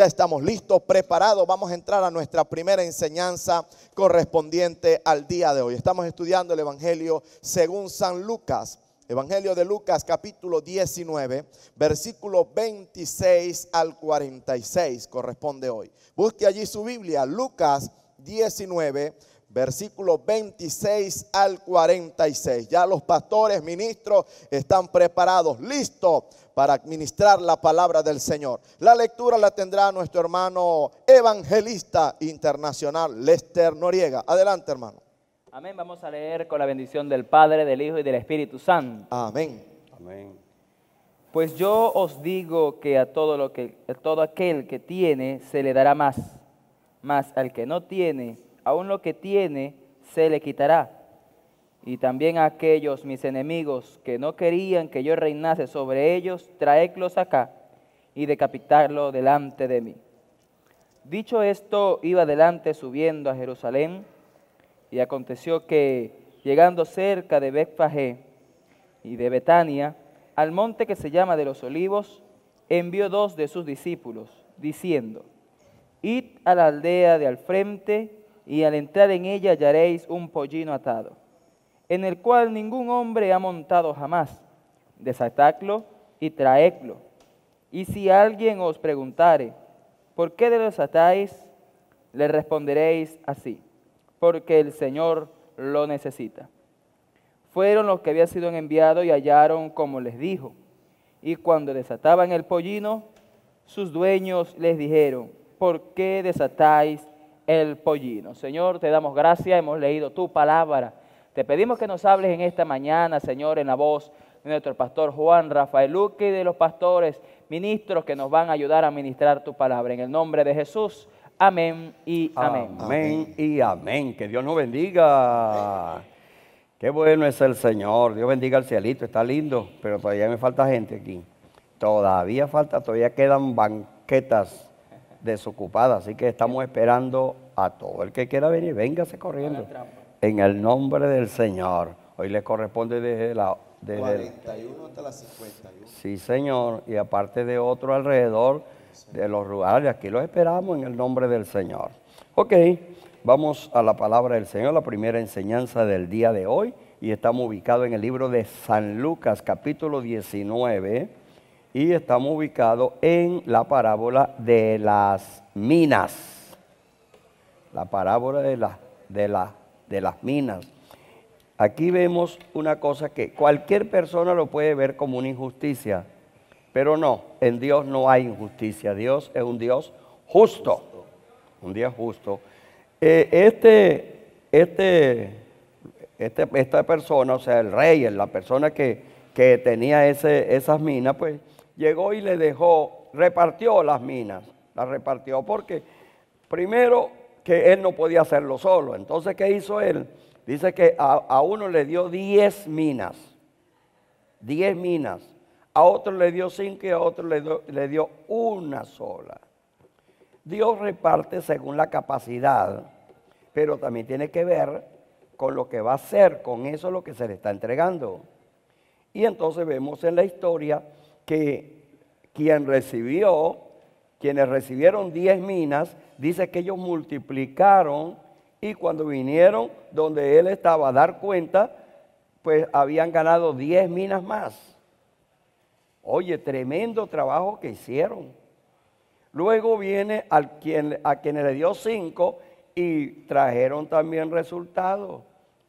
Ya estamos listos, preparados. Vamos a entrar a nuestra primera enseñanza correspondiente al día de hoy. Estamos estudiando el Evangelio según San Lucas. Evangelio de Lucas capítulo 19, versículo 26 al 46 corresponde hoy. Busque allí su Biblia, Lucas 19, versículo 26 al 46. Ya los pastores, ministros están preparados, listos para administrar la palabra del Señor. La lectura la tendrá nuestro hermano evangelista internacional, Lester Noriega. Adelante, hermano. Amén. Vamos a leer con la bendición del Padre, del Hijo y del Espíritu Santo. Amén. Pues yo os digo que a todo, lo que, todo aquel que tiene se le dará más, Más al que no tiene, aún lo que tiene se le quitará. Y también a aquellos mis enemigos que no querían que yo reinase sobre ellos, traedlos acá y decapitarlo delante de mí. Dicho esto, iba adelante subiendo a Jerusalén, y aconteció que, llegando cerca de Betfagé y de Betania, al monte que se llama de los Olivos, envió dos de sus discípulos, diciendo, Id a la aldea de al frente, y al entrar en ella hallaréis un pollino atado en el cual ningún hombre ha montado jamás. Desatadlo y traedlo. Y si alguien os preguntare, ¿por qué desatáis? Le responderéis así, porque el Señor lo necesita. Fueron los que habían sido enviados y hallaron como les dijo. Y cuando desataban el pollino, sus dueños les dijeron, ¿por qué desatáis el pollino? Señor, te damos gracias, hemos leído tu palabra te pedimos que nos hables en esta mañana, Señor, en la voz de nuestro pastor Juan Rafael Luque y de los pastores, ministros que nos van a ayudar a ministrar tu palabra. En el nombre de Jesús, amén y amén. Amén y amén. Que Dios nos bendiga. Qué bueno es el Señor. Dios bendiga al cielito. Está lindo, pero todavía me falta gente aquí. Todavía falta, todavía quedan banquetas desocupadas. Así que estamos esperando a todo el que quiera venir. Véngase corriendo en el nombre del Señor. Hoy le corresponde desde la... 41 hasta la 51. Sí, Señor. Y aparte de otro alrededor de los rurales, aquí los esperamos en el nombre del Señor. Ok, vamos a la palabra del Señor, la primera enseñanza del día de hoy. Y estamos ubicados en el libro de San Lucas, capítulo 19. Y estamos ubicados en la parábola de las minas. La parábola de, la, de las de las minas. Aquí vemos una cosa que cualquier persona lo puede ver como una injusticia, pero no, en Dios no hay injusticia. Dios es un Dios justo, un Dios justo. Eh, este, este, este, esta persona, o sea, el rey, la persona que, tenía ese, esas minas, pues llegó y le dejó, repartió las minas, las repartió porque primero que él no podía hacerlo solo. Entonces, ¿qué hizo él? Dice que a, uno le dio 10 minas, 10 minas, a otro le dio 5 y a otro le dio, una sola. Dios reparte según la capacidad, pero también tiene que ver con lo que va a hacer, con eso lo que se le está entregando. Y entonces vemos en la historia que quien recibió quienes recibieron 10 minas, dice que ellos multiplicaron y cuando vinieron donde él estaba a dar cuenta, pues habían ganado 10 minas más. Oye, tremendo trabajo que hicieron. Luego viene al quien, a quienes le dio cinco y trajeron también resultados.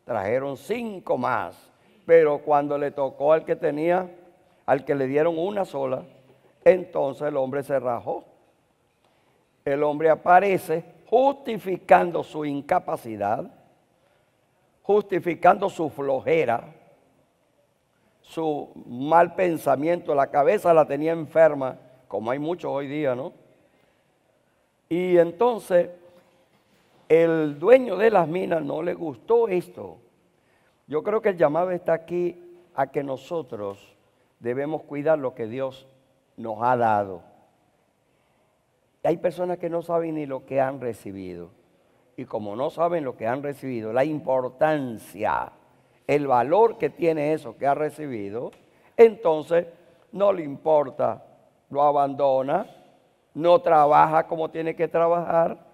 Trajeron cinco más. Pero cuando le tocó al que tenía, al que le dieron una sola, entonces el hombre se rajó el hombre aparece justificando su incapacidad, justificando su flojera, su mal pensamiento, la cabeza la tenía enferma, como hay muchos hoy día, ¿no? Y entonces el dueño de las minas no le gustó esto. Yo creo que el llamado está aquí a que nosotros debemos cuidar lo que Dios nos ha dado. Hay personas que no saben ni lo que han recibido. Y como no saben lo que han recibido, la importancia, el valor que tiene eso que ha recibido, entonces no le importa, lo abandona, no trabaja como tiene que trabajar.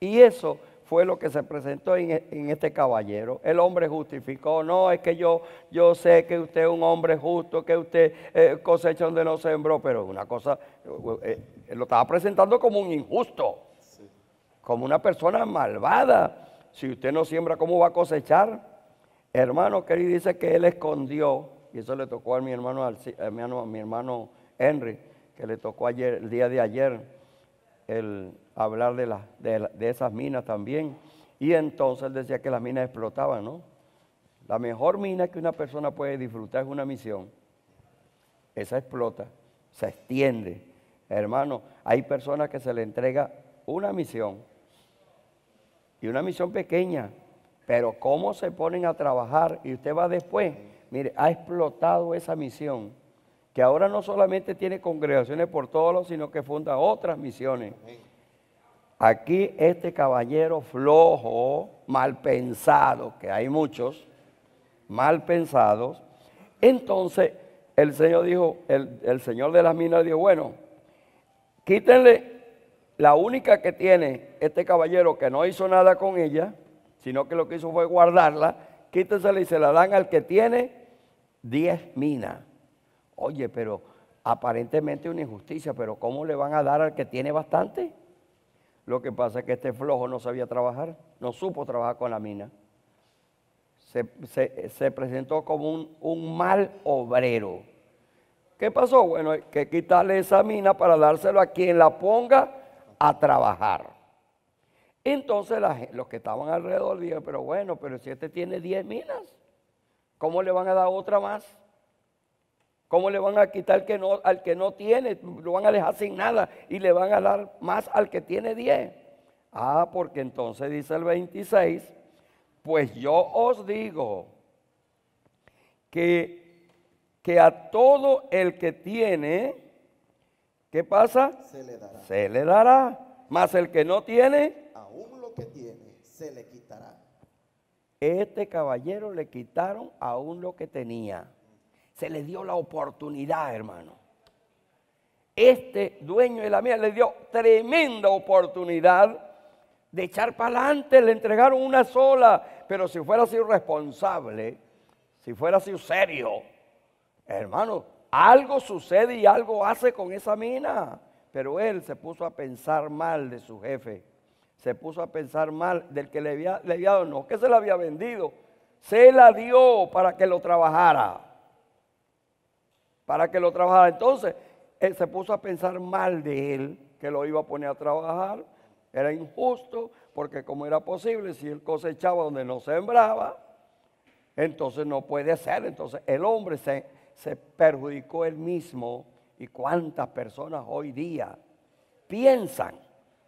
Y eso fue lo que se presentó e, en, este caballero. El hombre justificó, no, es que yo, yo sé que usted es un hombre justo, que usted eh, cosecha donde no sembró, pero una cosa, eh, eh, lo estaba presentando como un injusto, como una persona malvada. Si usted no siembra, ¿cómo va a cosechar? Hermano querido, dice que él escondió, y eso le tocó a mi hermano, mi hermano, mi hermano Henry, que le tocó ayer, el día de ayer, el, hablar de, de, esas minas también. Y entonces decía que las minas explotaban, ¿no? La mejor mina que una persona puede disfrutar es una misión. Esa explota, se extiende. Hermano, hay personas que se le entrega una misión. Y una misión pequeña. Pero cómo se ponen a trabajar y usted va después. Mire, ha explotado esa misión que ahora no solamente tiene congregaciones por todos los, sino que funda otras misiones. Aquí este caballero flojo, mal pensado, que hay muchos, mal pensados, entonces el Señor dijo, el, Señor de las minas dijo, bueno, quítenle la única que tiene este caballero que no hizo nada con ella, sino que lo que hizo fue guardarla, quítensela y se la dan al que tiene 10 minas. Oye, pero aparentemente una injusticia, pero ¿cómo le van a dar al que tiene bastante? Lo que pasa es que este flojo no sabía trabajar, no supo trabajar con la mina. Se, presentó como un, mal obrero. ¿Qué pasó? Bueno, hay que quitarle esa mina para dárselo a quien la ponga a trabajar. Entonces los que estaban alrededor dijeron, pero bueno, pero si este tiene 10 minas, ¿cómo le van a dar otra más? ¿Cómo le van a quitar que no, al que no tiene? Lo van a dejar sin nada y le van a dar más al que tiene 10. Ah, porque entonces dice el 26, pues yo os digo que, que a todo el que tiene, ¿qué pasa? Se le dará. Se le dará. Más el que no tiene, aún lo que tiene, se le quitará. Este caballero le quitaron aún lo que tenía se le dio la oportunidad, hermano. Este dueño de la mía le dio tremenda oportunidad de echar para adelante, le entregaron una sola, pero si fuera así responsable, si fuera así serio, hermano, algo sucede y algo hace con esa mina. Pero él se puso a pensar mal de su jefe, se puso a pensar mal del que le había, le había dado, no, que se la había vendido, se la dio para que lo trabajara para que lo trabajara. Entonces, él se puso a pensar mal de él, que lo iba a poner a trabajar. Era injusto, porque como era posible, si él cosechaba donde no sembraba, entonces no puede ser. Entonces el hombre se, se perjudicó él mismo. ¿Y cuántas personas hoy día piensan,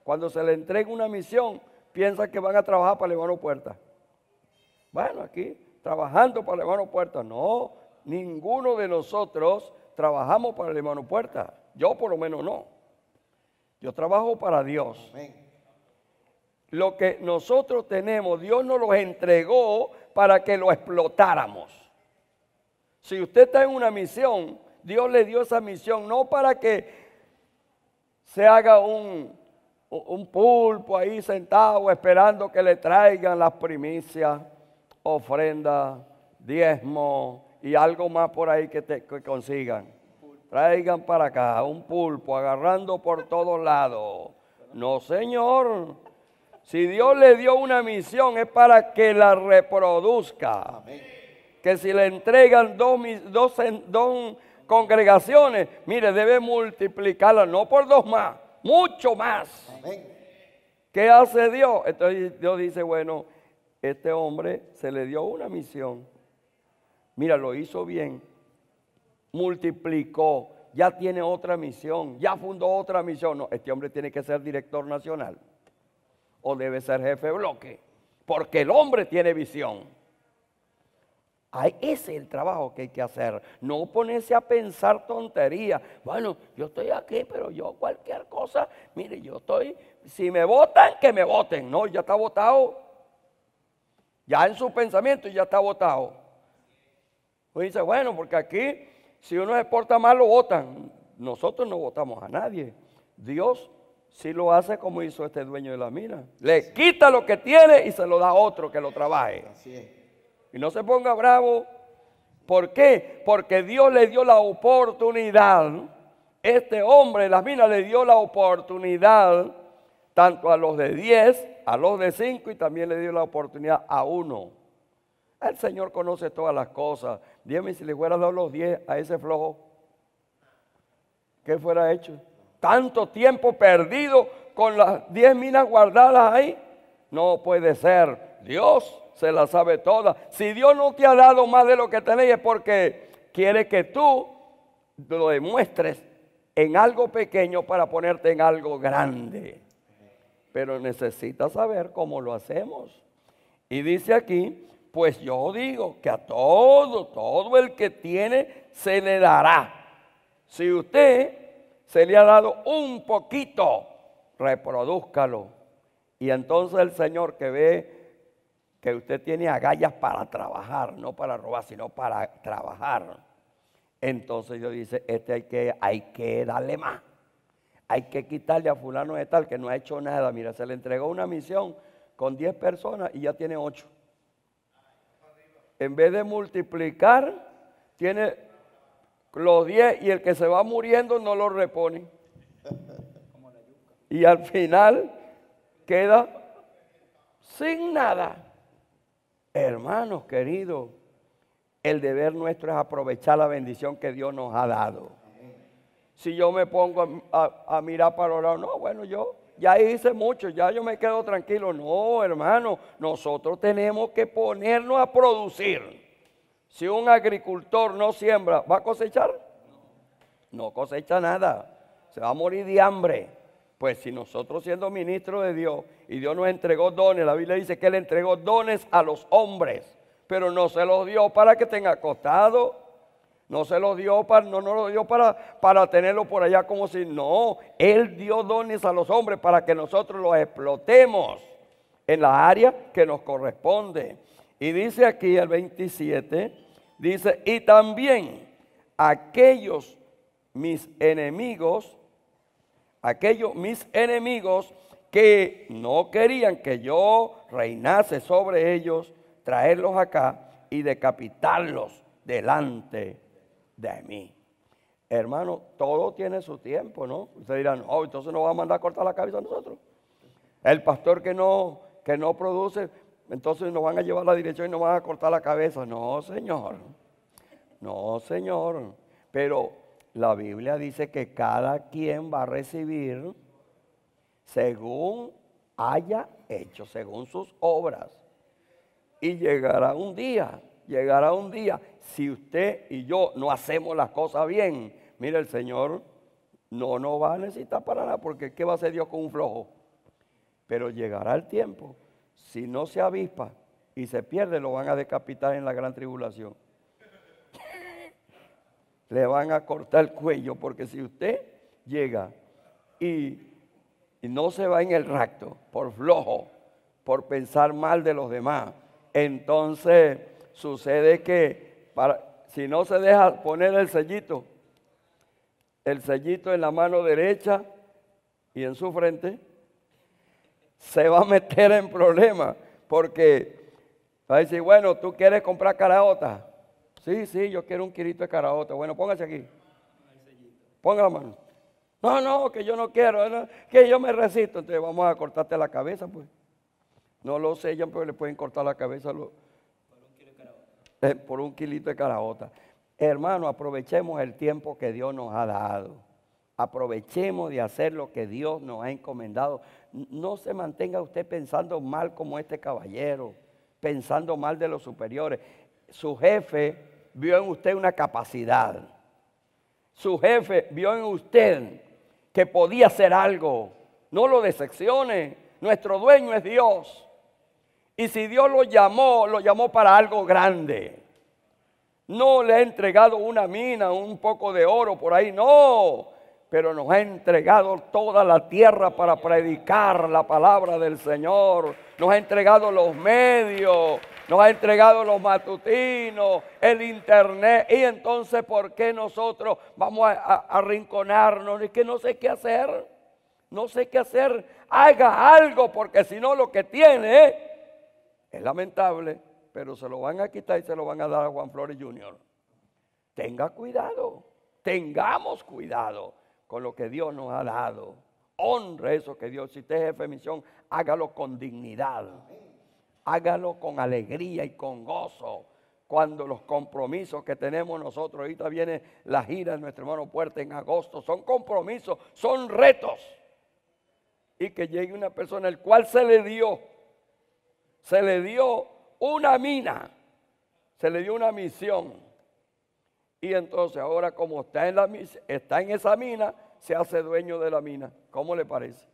cuando se le entrega una misión, piensan que van a trabajar para levantar puertas? Bueno, aquí, trabajando para levantar puertas. No, ninguno de nosotros trabajamos para el hermano Puerta. Yo por lo menos no. Yo trabajo para Dios. Lo que nosotros tenemos, Dios nos los entregó para que lo explotáramos. Si usted está en una misión, Dios le dio esa misión no para que se haga un, pulpo ahí sentado esperando que le traigan las primicias, ofrendas diezmos y algo más por ahí que, te, consigan. Traigan para acá un pulpo agarrando por todos lados. No, señor. Si Dios le dio una misión es para que la reproduzca. Que si le entregan dos, congregaciones, mire, debe multiplicarla, no por dos más, mucho más. ¿Qué hace Dios? Entonces Dios dice, bueno, este hombre se le dio una misión Mira, lo hizo bien, multiplicó, ya tiene otra misión, ya fundó otra misión. No, este hombre tiene que ser director nacional o debe ser jefe de bloque, porque el hombre tiene visión. ese es el trabajo que hay que hacer. No ponerse a pensar tonterías. Bueno, yo estoy aquí, pero yo cualquier cosa, mire, yo estoy, si me votan, que me voten. No, ya está votado. Ya en su pensamiento ya está votado. Pues dice, bueno, porque aquí si uno se porta mal lo votan. Nosotros no votamos a nadie. Dios sí lo hace como hizo este dueño de la mina. Le quita lo que tiene y se lo da a otro que lo trabaje. Y no se ponga bravo. ¿Por qué? Porque Dios le dio la oportunidad. Este hombre, de las minas, le dio la oportunidad tanto a los de 10, a los de 5 y también le dio la oportunidad a uno. El Señor conoce todas las cosas. Dígame si le hubiera dado los 10 a ese flojo, ¿qué fuera hecho? Tanto tiempo perdido con las 10 minas guardadas ahí. No puede ser. Dios se la sabe todas. Si Dios no te ha dado más de lo que tenéis es porque quiere que tú lo demuestres en algo pequeño para ponerte en algo grande. Pero necesitas saber cómo lo hacemos. Y dice aquí, pues yo digo que a todo, todo el que tiene, se le dará. Si usted se le ha dado un poquito, reproduzcalo. Y entonces el Señor que ve que usted tiene agallas para trabajar, no para robar, sino para trabajar. Entonces yo dice, este hay que, hay que darle más. Hay que quitarle a fulano de tal que no ha hecho nada. Mira, se le entregó una misión con 10 personas y ya tiene 8 en vez de multiplicar, tiene los 10 y el que se va muriendo no lo repone. Y al final queda sin nada. Hermanos queridos, el deber nuestro es aprovechar la bendición que Dios nos ha dado. Si yo me pongo a, mirar para orar, no, bueno, yo ya hice mucho, ya yo me quedo tranquilo. No, hermano, nosotros tenemos que ponernos a producir. Si un agricultor no siembra, ¿va a cosechar? No cosecha nada, se va a morir de hambre. Pues si nosotros siendo ministros de Dios y Dios nos entregó dones, la Biblia dice que Él entregó dones a los hombres, pero no se los dio para que tenga costado. No se lo dio para, no, no lo dio para, para tenerlo por allá como si no. Él dio dones a los hombres para que nosotros los explotemos en la área que nos corresponde. Y dice aquí el 27, dice, y también aquellos mis enemigos, aquellos mis enemigos que no querían que yo reinase sobre ellos, traerlos acá y decapitarlos delante de mí. Hermano, todo tiene su tiempo, ¿no? Ustedes dirán, oh, entonces nos va a mandar a cortar la cabeza a nosotros. El pastor que no, que no produce, entonces nos van a llevar la dirección y nos van a cortar la cabeza. No, Señor. No, Señor. Pero la Biblia dice que cada quien va a recibir según haya hecho, según sus obras. Y llegará un día llegará un día, si usted y yo no hacemos las cosas bien, mire, el Señor no nos va a necesitar para nada, porque ¿qué va a hacer Dios con un flojo? Pero llegará el tiempo, si no se avispa y se pierde, lo van a decapitar en la gran tribulación. Le van a cortar el cuello, porque si usted llega y, no se va en el rapto, por flojo, por pensar mal de los demás, entonces sucede que si no se deja poner el sellito, el sellito en la mano derecha y en su frente, se va a meter en problemas porque va a decir, bueno, tú quieres comprar caraota. Sí, sí, yo quiero un quirito de caraota. Bueno, póngase aquí. Ponga la mano. No, no, que yo no quiero, que yo me resisto. Entonces vamos a cortarte la cabeza, pues. No lo sellan, pero pues, le pueden cortar la cabeza a los, por un kilito de caraota. Hermano, aprovechemos el tiempo que Dios nos ha dado. Aprovechemos de hacer lo que Dios nos ha encomendado. No se mantenga usted pensando mal como este caballero, pensando mal de los superiores. Su jefe vio en usted una capacidad. Su jefe vio en usted que podía hacer algo. No lo decepcione. Nuestro dueño es Dios. Y si Dios lo llamó, lo llamó para algo grande. No le ha entregado una mina, un poco de oro por ahí, no. Pero nos ha entregado toda la tierra para predicar la palabra del Señor. Nos ha entregado los medios, nos ha entregado los matutinos, el internet. Y entonces, ¿por qué nosotros vamos a arrinconarnos? Es que no sé qué hacer. No sé qué hacer. Haga algo, porque si no, lo que tiene es lamentable, pero se lo van a quitar y se lo van a dar a Juan Flores Jr. Tenga cuidado, tengamos cuidado con lo que Dios nos ha dado. Honre eso que Dios, si usted es jefe de misión, hágalo con dignidad, hágalo con alegría y con gozo cuando los compromisos que tenemos nosotros, ahorita viene la gira de nuestro hermano Puerta en agosto, son compromisos, son retos. Y que llegue una persona el cual se le dio se le dio una mina, se le dio una misión. Y entonces ahora como está en, la, está en esa mina, se hace dueño de la mina. ¿Cómo le parece?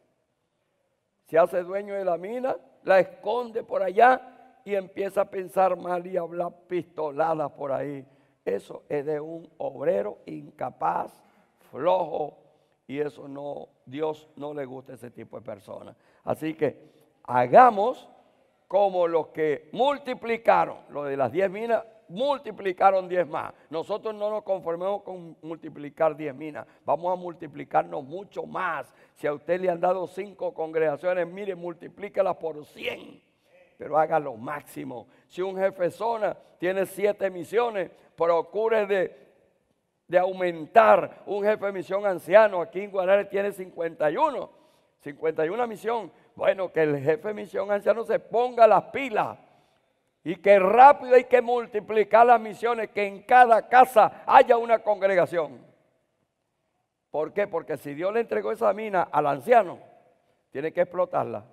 Se hace dueño de la mina, la esconde por allá y empieza a pensar mal y a hablar pistolada por ahí. Eso es de un obrero incapaz, flojo, y eso no, Dios no le gusta a ese tipo de personas. Así que hagamos como los que multiplicaron, lo de las diez minas, multiplicaron diez más. Nosotros no nos conformemos con multiplicar diez minas, vamos a multiplicarnos mucho más. Si a usted le han dado cinco congregaciones, mire, multiplíquelas por 100, pero haga lo máximo. Si un jefe zona tiene siete misiones, procure de, de aumentar. Un jefe de misión anciano aquí en Guadalajara tiene 51, 51 misión. Bueno, que el jefe de misión anciano se ponga las pilas y que rápido hay que multiplicar las misiones, que en cada casa haya una congregación. ¿Por qué? Porque si Dios le entregó esa mina al anciano, tiene que explotarla.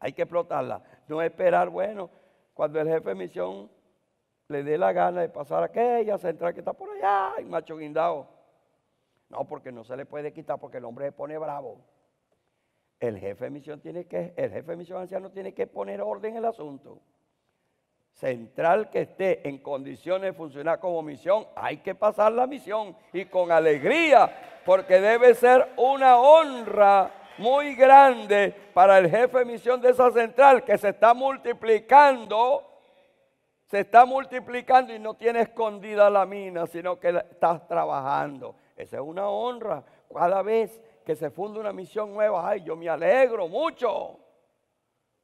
Hay que explotarla. No esperar, bueno, cuando el jefe de misión le dé la gana de pasar a aquella central que está por allá, y macho guindado. No, porque no se le puede quitar porque el hombre se pone bravo. El jefe de misión tiene que, el jefe anciano tiene que poner orden en el asunto. Central que esté en condiciones de funcionar como misión, hay que pasar la misión y con alegría, porque debe ser una honra muy grande para el jefe de misión de esa central que se está multiplicando, se está multiplicando y no tiene escondida la mina, sino que estás trabajando. Esa es una honra. Cada vez que se funda una misión nueva, ay, yo me alegro mucho.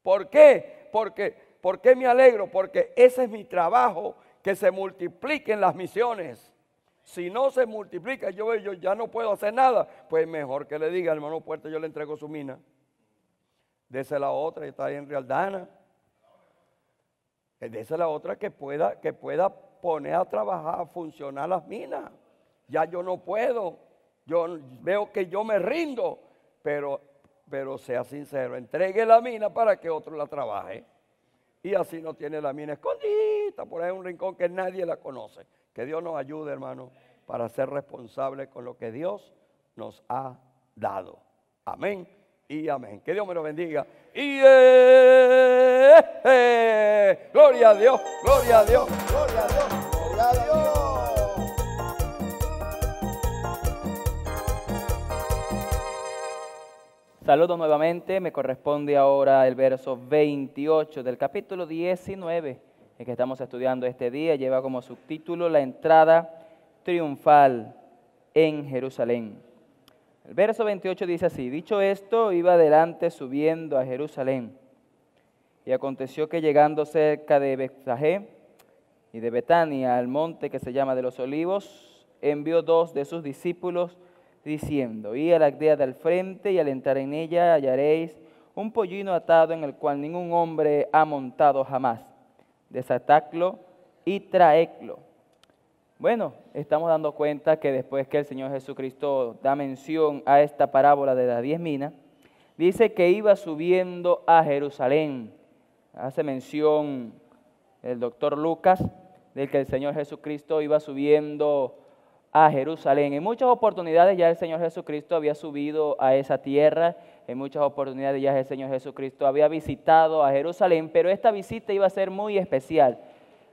¿Por qué? Porque, ¿Por qué me alegro? Porque ese es mi trabajo, que se multipliquen las misiones. Si no se multiplica, yo, yo ya no puedo hacer nada. Pues mejor que le diga, hermano Puerto, yo le entrego su mina. Dese la otra, está ahí en Rialdana. Eh, dese la otra que pueda, que pueda poner a trabajar, a funcionar las minas. Ya yo no puedo. Yo veo que yo me rindo, pero, pero sea sincero, entregue la mina para que otro la trabaje. Y así no tiene la mina escondida por ahí en un rincón que nadie la conoce. Que Dios nos ayude, hermano, para ser responsable con lo que Dios nos ha dado. Amén y amén. Que Dios me lo bendiga. Y eh, eh, eh, gloria a Dios, gloria a Dios, gloria a Dios, gloria a Dios. Saludo nuevamente, me corresponde ahora el verso 28 del capítulo 19, el que estamos estudiando este día, lleva como subtítulo La entrada triunfal en Jerusalén. El verso 28 dice así, dicho esto, iba adelante subiendo a Jerusalén. Y aconteció que llegando cerca de Betajé y de Betania al monte que se llama de los olivos, envió dos de sus discípulos, diciendo, y a la aldea del frente y al entrar en ella hallaréis un pollino atado en el cual ningún hombre ha montado jamás. Desatadlo y traedlo. Bueno, estamos dando cuenta que después que el Señor Jesucristo da mención a esta parábola de las diez minas, dice que iba subiendo a Jerusalén. Hace mención el doctor Lucas de que el Señor Jesucristo iba subiendo a Jerusalén. En muchas oportunidades ya el Señor Jesucristo había subido a esa tierra, en muchas oportunidades ya el Señor Jesucristo había visitado a Jerusalén, pero esta visita iba a ser muy especial,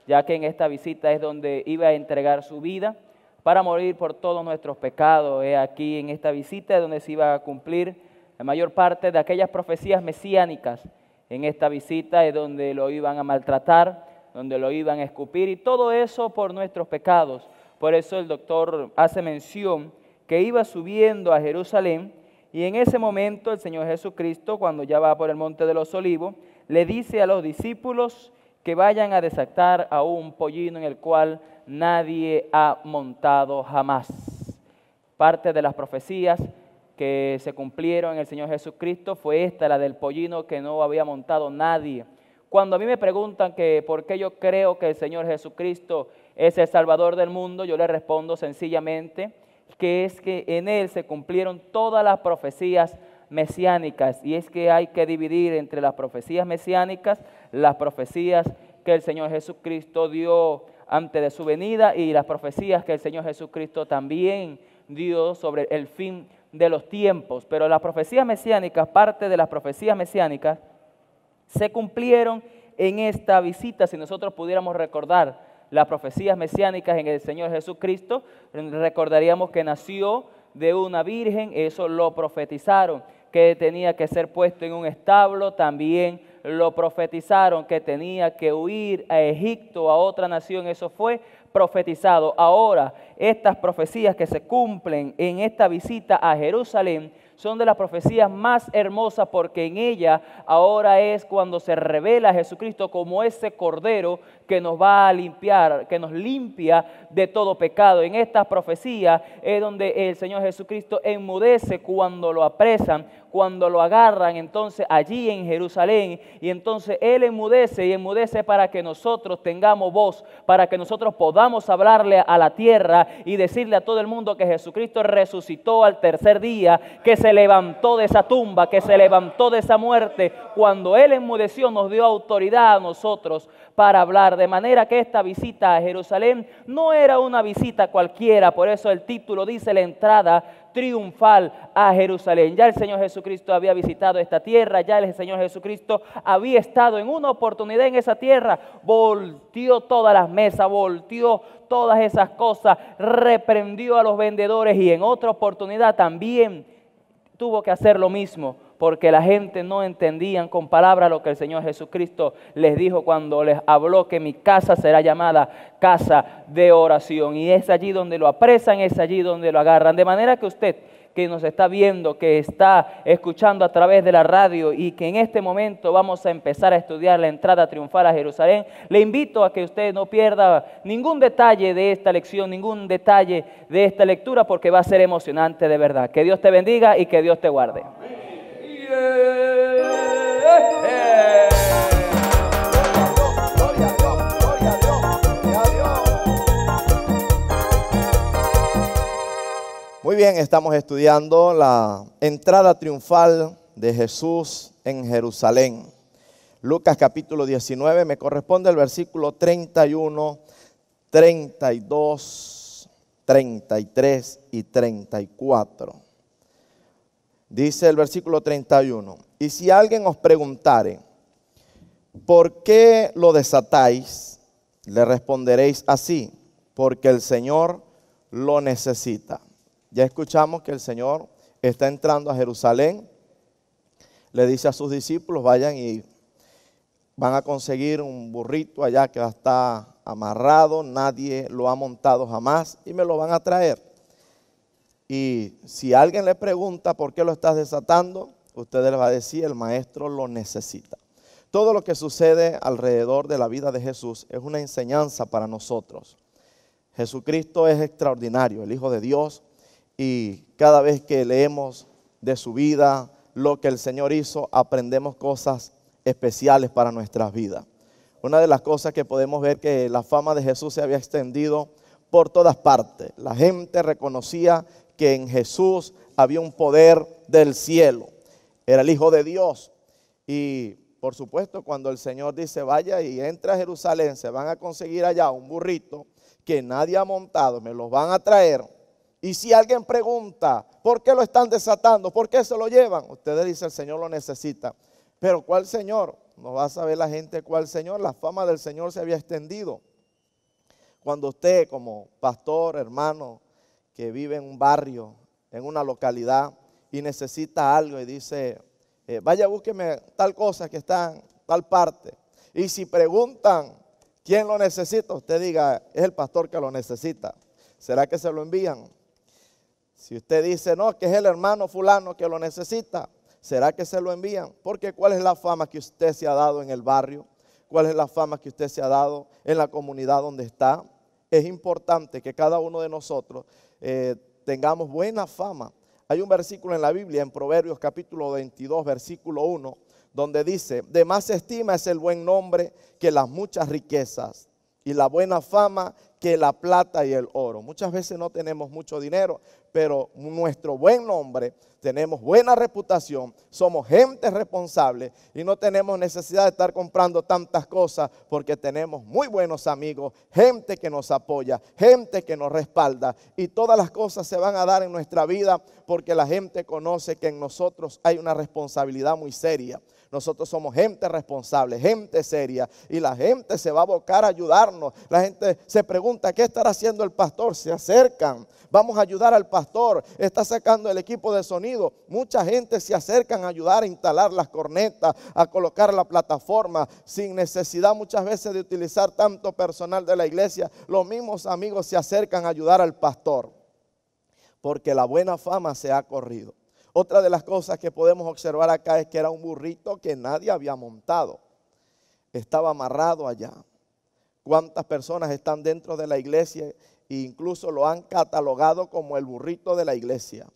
ya que en esta visita es donde iba a entregar su vida para morir por todos nuestros pecados. Es aquí en esta visita es donde se iba a cumplir la mayor parte de aquellas profecías mesiánicas. En esta visita es donde lo iban a maltratar, donde lo iban a escupir y todo eso por nuestros pecados. Por eso el doctor hace mención que iba subiendo a Jerusalén y en ese momento el Señor Jesucristo, cuando ya va por el monte de los olivos, le dice a los discípulos que vayan a desatar a un pollino en el cual nadie ha montado jamás. Parte de las profecías que se cumplieron en el Señor Jesucristo fue esta, la del pollino que no había montado nadie. Cuando a mí me preguntan que por qué yo creo que el Señor Jesucristo es el Salvador del mundo, yo le respondo sencillamente que es que en Él se cumplieron todas las profecías mesiánicas y es que hay que dividir entre las profecías mesiánicas, las profecías que el Señor Jesucristo dio antes de su venida y las profecías que el Señor Jesucristo también dio sobre el fin de los tiempos. Pero las profecías mesiánicas, parte de las profecías mesiánicas, se cumplieron en esta visita, si nosotros pudiéramos recordar las profecías mesiánicas en el Señor Jesucristo. Recordaríamos que nació de una virgen, eso lo profetizaron, que tenía que ser puesto en un establo, también lo profetizaron, que tenía que huir a Egipto, a otra nación, eso fue profetizado. Ahora, estas profecías que se cumplen en esta visita a Jerusalén son de las profecías más hermosas porque en ella ahora es cuando se revela a Jesucristo como ese cordero que nos va a limpiar, que nos limpia de todo pecado. En estas profecías es donde el Señor Jesucristo enmudece cuando lo apresan, cuando lo agarran, entonces allí en Jerusalén, y entonces Él enmudece y enmudece para que nosotros tengamos voz, para que nosotros podamos hablarle a la tierra y decirle a todo el mundo que Jesucristo resucitó al tercer día, que se levantó de esa tumba, que se levantó de esa muerte. Cuando Él enmudeció nos dio autoridad a nosotros para hablar. De manera que esta visita a Jerusalén no era una visita cualquiera, por eso el título dice la entrada triunfal a Jerusalén. Ya el Señor Jesucristo había visitado esta tierra, ya el Señor Jesucristo había estado en una oportunidad en esa tierra, volteó todas las mesas, volteó todas esas cosas, reprendió a los vendedores y en otra oportunidad también tuvo que hacer lo mismo porque la gente no entendían con palabras lo que el Señor Jesucristo les dijo cuando les habló que mi casa será llamada casa de oración. Y es allí donde lo apresan, es allí donde lo agarran. De manera que usted que nos está viendo, que está escuchando a través de la radio y que en este momento vamos a empezar a estudiar la entrada triunfal a Jerusalén, le invito a que usted no pierda ningún detalle de esta lección, ningún detalle de esta lectura, porque va a ser emocionante de verdad. Que Dios te bendiga y que Dios te guarde. Muy bien, estamos estudiando la entrada triunfal de Jesús en Jerusalén. Lucas capítulo 19, me corresponde el versículo 31, 32, 33 y 34. Dice el versículo 31, y si alguien os preguntare, ¿por qué lo desatáis? Le responderéis así, porque el Señor lo necesita. Ya escuchamos que el Señor está entrando a Jerusalén, le dice a sus discípulos, vayan y van a conseguir un burrito allá que está amarrado, nadie lo ha montado jamás y me lo van a traer. Y si alguien le pregunta por qué lo estás desatando, usted le va a decir, el maestro lo necesita. Todo lo que sucede alrededor de la vida de Jesús es una enseñanza para nosotros. Jesucristo es extraordinario, el Hijo de Dios, y cada vez que leemos de su vida, lo que el Señor hizo, aprendemos cosas especiales para nuestras vidas. Una de las cosas que podemos ver que la fama de Jesús se había extendido por todas partes. La gente reconocía que en Jesús había un poder del cielo. Era el Hijo de Dios. Y por supuesto, cuando el Señor dice, vaya y entra a Jerusalén, se van a conseguir allá un burrito que nadie ha montado, me los van a traer. Y si alguien pregunta, ¿por qué lo están desatando? ¿Por qué se lo llevan? Ustedes dicen, el Señor lo necesita. Pero ¿cuál Señor? No va a saber la gente cuál Señor. La fama del Señor se había extendido. Cuando usted como pastor, hermano, que vive en un barrio, en una localidad y necesita algo y dice, eh, vaya búsqueme tal cosa que está en tal parte. Y si preguntan quién lo necesita, usted diga, es el pastor que lo necesita. ¿Será que se lo envían? Si usted dice, no, que es el hermano fulano que lo necesita, ¿será que se lo envían? Porque ¿cuál es la fama que usted se ha dado en el barrio? ¿Cuál es la fama que usted se ha dado en la comunidad donde está? Es importante que cada uno de nosotros eh, tengamos buena fama. Hay un versículo en la Biblia, en Proverbios capítulo 22, versículo 1, donde dice, de más estima es el buen nombre que las muchas riquezas y la buena fama que la plata y el oro. Muchas veces no tenemos mucho dinero, pero nuestro buen nombre, tenemos buena reputación, somos gente responsable y no tenemos necesidad de estar comprando tantas cosas porque tenemos muy buenos amigos, gente que nos apoya, gente que nos respalda y todas las cosas se van a dar en nuestra vida porque la gente conoce que en nosotros hay una responsabilidad muy seria. Nosotros somos gente responsable, gente seria. Y la gente se va a abocar a ayudarnos. La gente se pregunta, ¿qué estará haciendo el pastor? Se acercan. Vamos a ayudar al pastor. Está sacando el equipo de sonido. Mucha gente se acercan a ayudar a instalar las cornetas, a colocar la plataforma, sin necesidad muchas veces de utilizar tanto personal de la iglesia. Los mismos amigos se acercan a ayudar al pastor porque la buena fama se ha corrido. Otra de las cosas que podemos observar acá es que era un burrito que nadie había montado. Estaba amarrado allá. ¿Cuántas personas están dentro de la iglesia e incluso lo han catalogado como el burrito de la iglesia?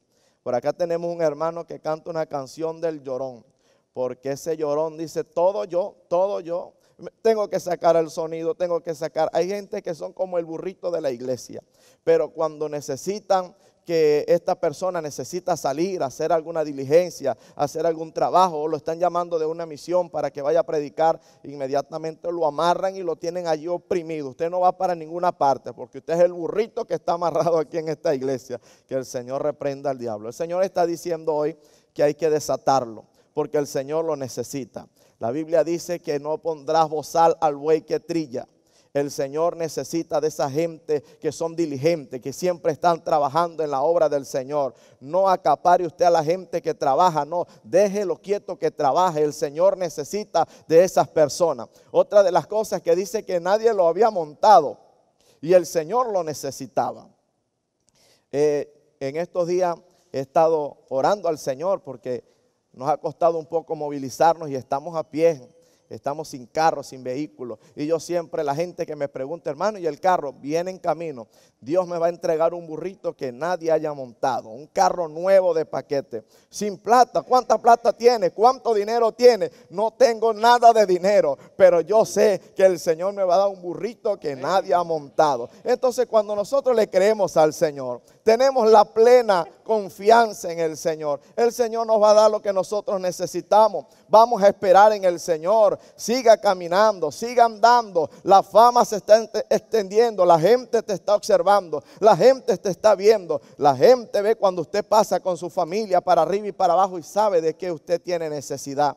Por acá tenemos un hermano que canta una canción del llorón, porque ese llorón dice, todo yo, todo yo, tengo que sacar el sonido, tengo que sacar. Hay gente que son como el burrito de la iglesia, pero cuando necesitan que esta persona necesita salir, hacer alguna diligencia, hacer algún trabajo, o lo están llamando de una misión para que vaya a predicar, inmediatamente lo amarran y lo tienen allí oprimido. Usted no va para ninguna parte porque usted es el burrito que está amarrado aquí en esta iglesia. Que el Señor reprenda al diablo. El Señor está diciendo hoy que hay que desatarlo porque el Señor lo necesita. La Biblia dice que no pondrás bozal al buey que trilla el Señor necesita de esa gente que son diligentes, que siempre están trabajando en la obra del Señor. No acapare usted a la gente que trabaja, no, deje lo quieto que trabaje. El Señor necesita de esas personas. Otra de las cosas que dice que nadie lo había montado y el Señor lo necesitaba. Eh, en estos días he estado orando al Señor porque nos ha costado un poco movilizarnos y estamos a pie Estamos sin carro, sin vehículo. Y yo siempre, la gente que me pregunta, hermano, y el carro viene en camino. Dios me va a entregar un burrito que nadie haya montado. Un carro nuevo de paquete. Sin plata. ¿Cuánta plata tiene? ¿Cuánto dinero tiene? No tengo nada de dinero. Pero yo sé que el Señor me va a dar un burrito que nadie ha montado. Entonces, cuando nosotros le creemos al Señor, tenemos la plena confianza en el Señor. El Señor nos va a dar lo que nosotros necesitamos. Vamos a esperar en el Señor. Siga caminando, siga andando. La fama se está extendiendo. La gente te está observando. La gente te está viendo. La gente ve cuando usted pasa con su familia para arriba y para abajo y sabe de qué usted tiene necesidad.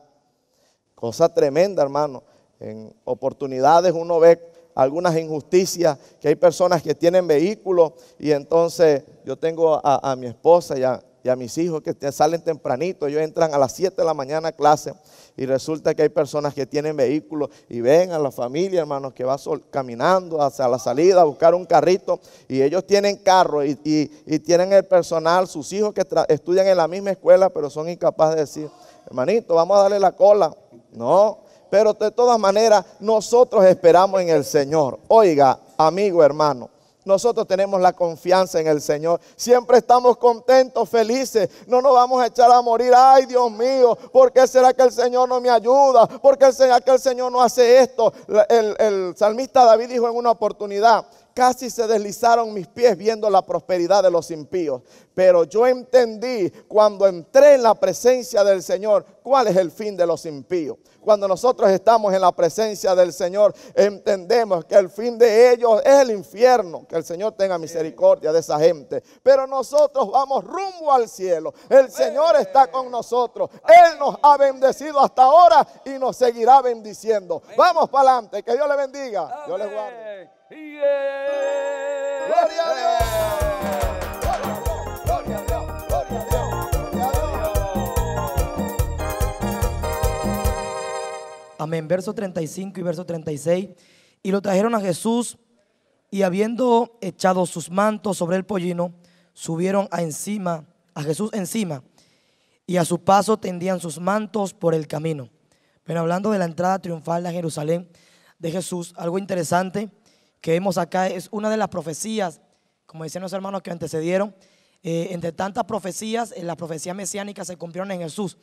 Cosa tremenda, hermano. En oportunidades uno ve algunas injusticias, que hay personas que tienen vehículos y entonces yo tengo a, mi esposa y a, mis hijos que salen tempranito, ellos entran a las 7 de la mañana a clase y resulta que hay personas que tienen vehículos y ven a la familia, hermanos, que va caminando hacia la salida a buscar un carrito y ellos tienen carro y, y tienen el personal, sus hijos que estudian en la misma escuela, pero son incapaces de decir, hermanito, vamos a darle la cola. No, pero de todas maneras nosotros esperamos en el Señor. Oiga, amigo, hermano, nosotros tenemos la confianza en el Señor. Siempre estamos contentos, felices. No nos vamos a echar a morir. Ay, Dios mío, ¿por qué será que el Señor no me ayuda? ¿Por qué será que el Señor no hace esto? El, salmista David dijo en una oportunidad, Casi se deslizaron mis pies viendo la prosperidad de los impíos. Pero yo entendí cuando entré en la presencia del Señor cuál es el fin de los impíos. Cuando nosotros estamos en la presencia del Señor, entendemos que el fin de ellos es el infierno. Que el Señor tenga misericordia de esa gente. Pero nosotros vamos rumbo al cielo. El Señor está con nosotros. Él nos ha bendecido hasta ahora y nos seguirá bendiciendo. Vamos para adelante. Que Dios le bendiga. Dios le Amén. Verso 35 y verso 36. Y lo trajeron a Jesús y habiendo echado sus mantos sobre el pollino, subieron a encima, a Jesús encima, y a su paso tendían sus mantos por el camino. Pero hablando de la entrada triunfal a Jerusalén de Jesús, algo interesante que vemos acá es una de las profecías, como decían los hermanos que antecedieron, eh, entre tantas profecías, eh, las profecías mesiánicas se cumplieron en Jesús.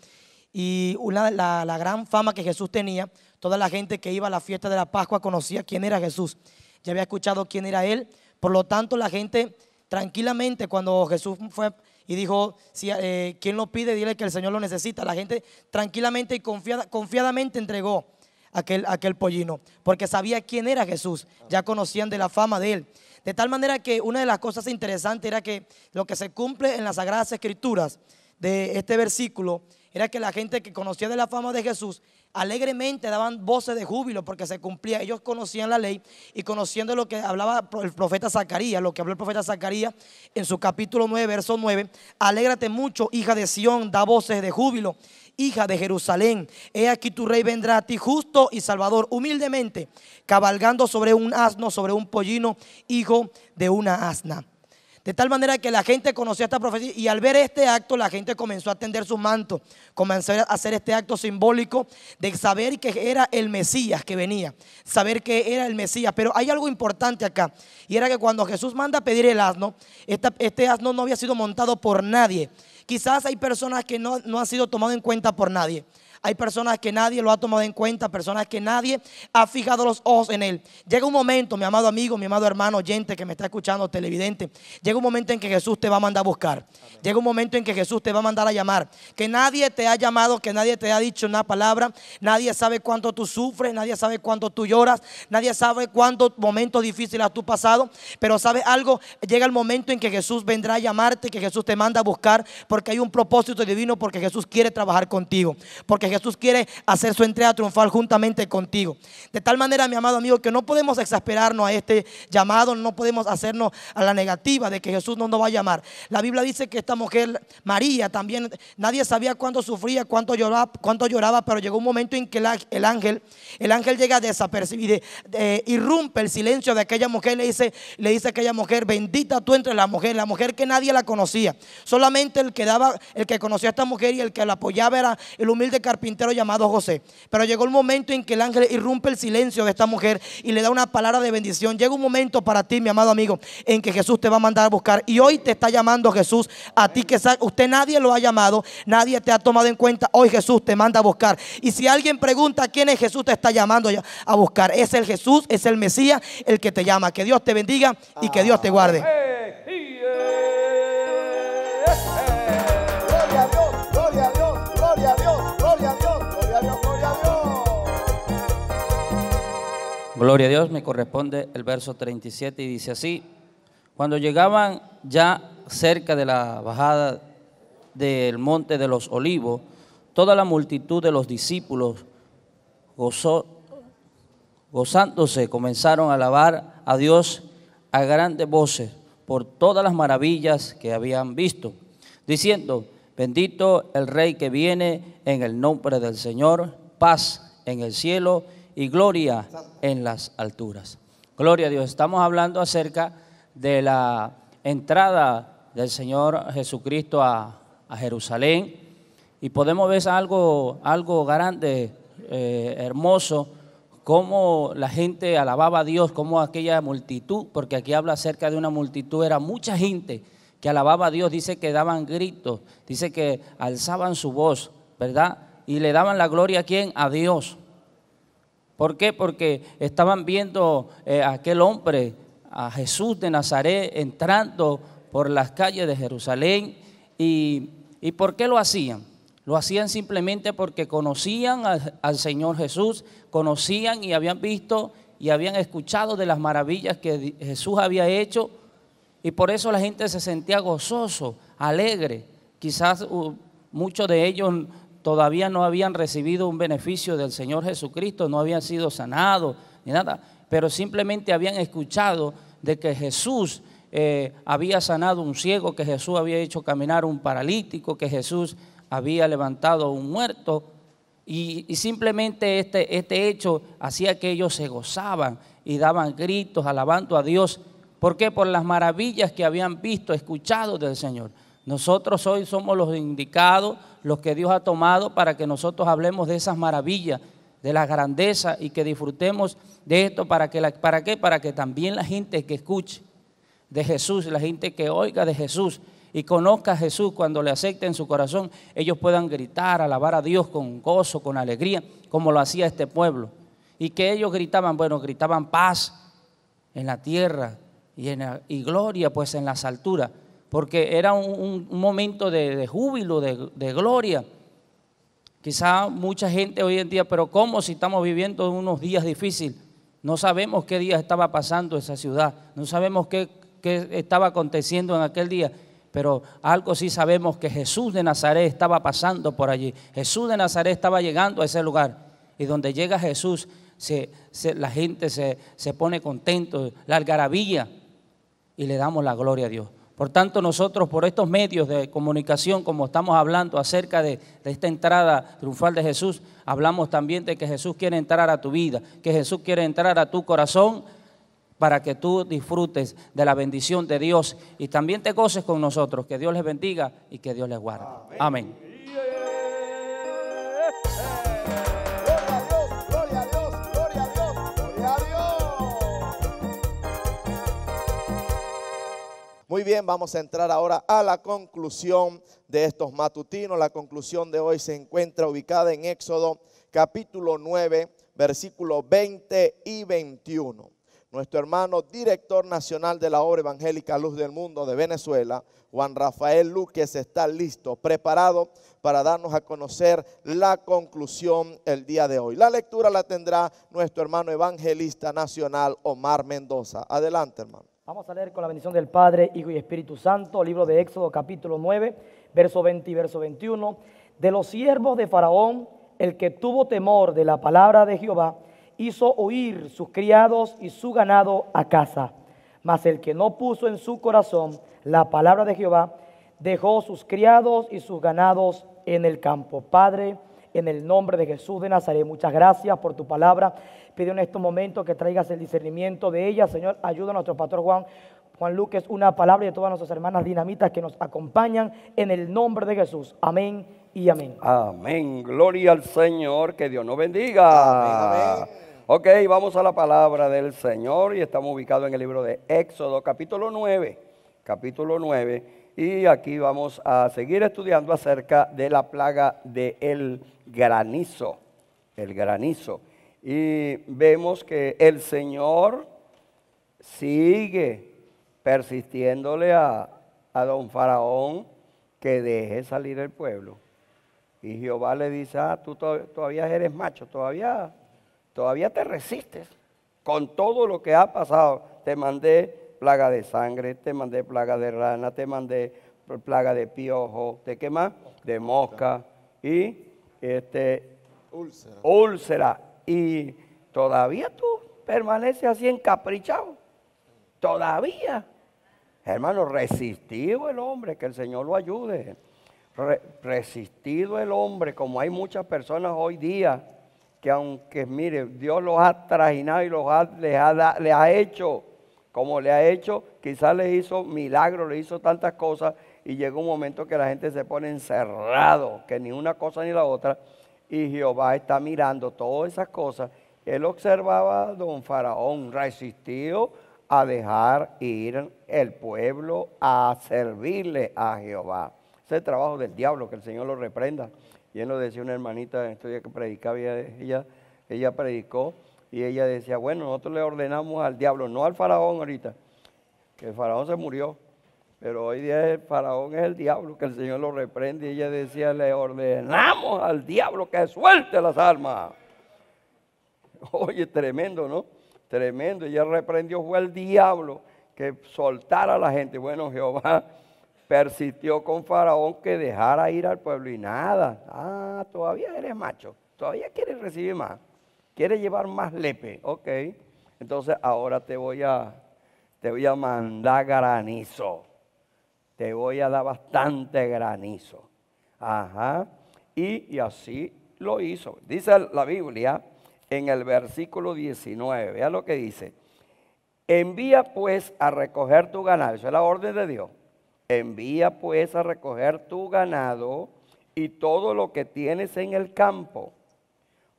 Y una, la, la, gran fama que Jesús tenía, toda la gente que iba a la fiesta de la Pascua conocía quién era Jesús, ya había escuchado quién era Él, por lo tanto la gente tranquilamente cuando Jesús fue y dijo, si, eh, ¿quién lo pide? Dile que el Señor lo necesita, la gente tranquilamente y confiada, confiadamente entregó aquel, aquel pollino, porque sabía quién era Jesús, ya conocían de la fama de él. De tal manera que una de las cosas interesantes era que lo que se cumple en las Sagradas Escrituras de este versículo era que la gente que conocía de la fama de Jesús alegremente daban voces de júbilo porque se cumplía. Ellos conocían la ley y conociendo lo que hablaba el profeta Zacarías, lo que habló el profeta Zacarías en su capítulo 9, verso 9, alégrate mucho, hija de Sión, da voces de júbilo hija de Jerusalén. He aquí tu rey vendrá a ti justo y salvador, humildemente, cabalgando sobre un asno, sobre un pollino, hijo de una asna. De tal manera que la gente conocía esta profecía y al ver este acto la gente comenzó a tender su manto comenzó a hacer este acto simbólico de saber que era el Mesías que venía, saber que era el Mesías. Pero hay algo importante acá y era que cuando Jesús manda a pedir el asno, este asno no había sido montado por nadie. Quizás hay personas que no, no han sido tomadas en cuenta por nadie. Hay personas que nadie lo ha tomado en cuenta, personas que nadie ha fijado los ojos en él. Llega un momento, mi amado amigo, mi amado hermano oyente que me está escuchando, televidente, llega un momento en que Jesús te va a mandar a buscar. Llega un momento en que Jesús te va a mandar a llamar. Que nadie te ha llamado, que nadie te ha dicho una palabra, nadie sabe cuánto tú sufres, nadie sabe cuánto tú lloras, nadie sabe cuántos momentos difíciles tú pasado, pero sabes algo, llega el momento en que Jesús vendrá a llamarte, que Jesús te manda a buscar, porque hay un propósito divino, porque Jesús quiere trabajar contigo, porque Jesús quiere hacer su entrega triunfal juntamente contigo. De tal manera, mi amado amigo, que no podemos exasperarnos a este llamado, no podemos hacernos a la negativa de que Jesús no nos va a llamar. La Biblia dice que esta mujer, María, también nadie sabía cuánto sufría, cuánto lloraba, cuánto lloraba pero llegó un momento en que el ángel, el ángel llega desapercibido, irrumpe el silencio de aquella mujer, le dice, le dice a aquella mujer, bendita tú entre la mujer, la mujer que nadie la conocía, solamente el que daba, el que conocía a esta mujer y el que la apoyaba era el humilde carpintero pintero llamado José. Pero llegó el momento en que el ángel irrumpe el silencio de esta mujer y le da una palabra de bendición. Llega un momento para ti, mi amado amigo, en que Jesús te va a mandar a buscar. Y hoy te está llamando Jesús a ti que usted nadie lo ha llamado, nadie te ha tomado en cuenta. Hoy Jesús te manda a buscar. Y si alguien pregunta quién es Jesús, te está llamando a buscar. Es el Jesús, es el Mesías, el que te llama. Que Dios te bendiga y que Dios te guarde. Gloria a Dios, me corresponde el verso 37 y dice así, cuando llegaban ya cerca de la bajada del monte de los olivos, toda la multitud de los discípulos gozó, gozándose comenzaron a alabar a Dios a grandes voces por todas las maravillas que habían visto, diciendo, bendito el rey que viene en el nombre del Señor, paz en el cielo y gloria en las alturas. Gloria a Dios. Estamos hablando acerca de la entrada del Señor Jesucristo a, Jerusalén y podemos ver algo, algo grande, eh, hermoso, cómo la gente alababa a Dios, cómo aquella multitud, porque aquí habla acerca de una multitud, era mucha gente que alababa a Dios, dice que daban gritos, dice que alzaban su voz, ¿verdad? Y le daban la gloria a quién? A Dios. ¿Por qué? Porque estaban viendo a eh, aquel hombre, a Jesús de Nazaret, entrando por las calles de Jerusalén. Y, por qué lo hacían? Lo hacían simplemente porque conocían al, Señor Jesús, conocían y habían visto y habían escuchado de las maravillas que Jesús había hecho. Y por eso la gente se sentía gozoso, alegre. Quizás uh, muchos de ellos todavía no habían recibido un beneficio del Señor Jesucristo, no habían sido sanados ni nada, pero simplemente habían escuchado de que Jesús eh, había sanado un ciego, que Jesús había hecho caminar un paralítico, que Jesús había levantado un muerto. Y, simplemente este, este hecho hacía que ellos se gozaban y daban gritos, alabando a Dios. ¿Por qué? Por las maravillas que habían visto, escuchado del Señor. Nosotros hoy somos los indicados, los que Dios ha tomado para que nosotros hablemos de esas maravillas, de la grandeza y que disfrutemos de esto. ¿Para, que ¿Para qué? Para que también la gente que escuche de Jesús, la gente que oiga de Jesús y conozca a Jesús cuando le acepte en su corazón, ellos puedan gritar, alabar a Dios con gozo, con alegría, como lo hacía este pueblo. Y que ellos gritaban, bueno, gritaban paz en la tierra y, en y gloria pues en las alturas porque era un, momento de, júbilo, de, gloria. Quizá mucha gente hoy en día, pero ¿cómo si estamos viviendo unos días difíciles? No sabemos qué día estaba pasando esa ciudad, no sabemos qué, estaba aconteciendo en aquel día, pero algo sí sabemos que Jesús de Nazaret estaba pasando por allí. Jesús de Nazaret estaba llegando a ese lugar. Y donde llega Jesús, la gente se, se pone contento, la algarabía, y le damos la gloria a Dios. Por tanto, nosotros por estos medios de comunicación, como estamos hablando acerca de, esta entrada triunfal de Jesús, hablamos también de que Jesús quiere entrar a tu vida, que Jesús quiere entrar a tu corazón para que tú disfrutes de la bendición de Dios y también te goces con nosotros. Que Dios les bendiga y que Dios les guarde. Amén. Muy bien, vamos a entrar ahora a la conclusión de estos matutinos. La conclusión de hoy se encuentra ubicada en Éxodo capítulo 9, versículos 20 y 21. Nuestro hermano director nacional de la obra evangélica Luz del Mundo de Venezuela, Juan Rafael Luquez, está listo, preparado para darnos a conocer la conclusión el día de hoy. La lectura la tendrá nuestro hermano evangelista nacional Omar Mendoza. Adelante, hermano. Vamos a leer con la bendición del Padre, Hijo y Espíritu Santo, libro de Éxodo capítulo 9, verso 20 y verso 21. De los siervos de Faraón, el que tuvo temor de la palabra de Jehová, hizo oír sus criados y su ganado a casa. Mas el que no puso en su corazón la palabra de Jehová, dejó sus criados y sus ganados en el campo. Padre, en el nombre de Jesús de Nazaret, muchas gracias por tu palabra. Pido en estos momentos que traigas el discernimiento de ella. Señor, ayuda a nuestro pastor Juan. Juan Luque una palabra de todas nuestras hermanas dinamitas que nos acompañan en el nombre de Jesús. Amén y amén. Amén. Gloria al Señor. Que Dios nos bendiga. Amén, Ok, vamos a la palabra del Señor y estamos ubicados en el libro de Éxodo, capítulo 9. Capítulo 9. Y aquí vamos a seguir estudiando acerca de la plaga del granizo. El granizo. Y vemos que el Señor sigue persistiéndole a, don Faraón que deje salir el pueblo. Y Jehová le dice, ah, tú todavía eres macho, todavía, todavía te resistes con todo lo que ha pasado. Te mandé plaga de sangre, te mandé plaga de rana, te mandé plaga de piojo, ¿de qué más? De mosca y este, úlcera. Y todavía tú permaneces así encaprichado. Todavía. Hermano, resistido el hombre, que el Señor lo ayude. resistido el hombre, como hay muchas personas hoy día que aunque mire, Dios los ha trajinado y los ha, les, ha, ha hecho, como le ha hecho, quizás le hizo milagros, Le hizo tantas cosas, y llega un momento que la gente se pone encerrado, que ni una cosa ni la otra, y Jehová está mirando todas esas cosas. Él observaba a don Faraón, resistido a dejar ir el pueblo a servirle a Jehová. Ese es trabajo del diablo, que el Señor lo reprenda. Y él lo decía una hermanita en este día que predicaba, ella, ella predicó y ella decía, bueno, nosotros le ordenamos al diablo, no al faraón ahorita, que el faraón se murió, pero hoy día el faraón es el diablo, que el Señor lo reprende. Y ella decía, le ordenamos al diablo que suelte las armas. Oye, tremendo, ¿no? Tremendo. Ella reprendió, fue el diablo que soltara a la gente. Bueno, Jehová persistió con Faraón que dejara ir al pueblo y nada. Ah, todavía eres macho, todavía quieres recibir más, quieres llevar más lepe. Ok, entonces ahora te voy a, te voy a mandar granizo te voy a dar bastante granizo. Ajá. Y, así lo hizo. Dice la Biblia en el versículo 19, vea lo que dice. Envía pues a recoger tu ganado, esa es la orden de Dios. Envía pues a recoger tu ganado y todo lo que tienes en el campo,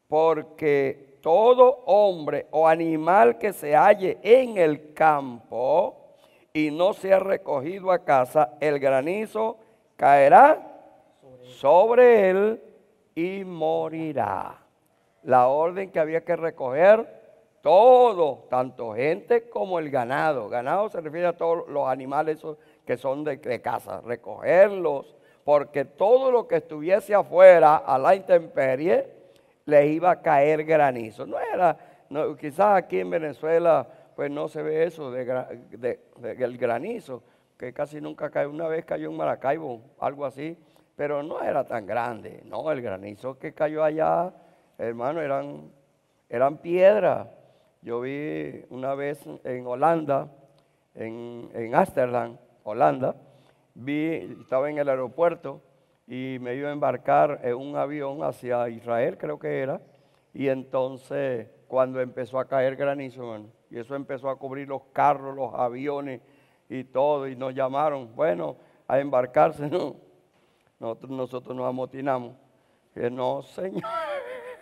porque todo hombre o animal que se halle en el campo, y no se ha recogido a casa, el granizo caerá sobre él y morirá. La orden que había que recoger todo, tanto gente como el ganado. Ganado se refiere a todos los animales que son de, casa, recogerlos, porque todo lo que estuviese afuera a la intemperie les iba a caer granizo. No era, quizás aquí en Venezuela pues no se ve eso del granizo, que casi nunca cae. Una vez cayó en Maracaibo, algo así, pero no era tan grande. No, el granizo que cayó allá, hermano, eran, eran piedras. Yo vi una vez en Holanda, en, en Holanda, vi, estaba en el aeropuerto y me iba a embarcar en un avión hacia Israel, creo que era, y entonces cuando empezó a caer granizo, hermano, eso empezó a cubrir los carros, los aviones y todo, y nos llamaron, bueno, a embarcarse, ¿no? Nosotros, nosotros nos amotinamos. Que no, señor,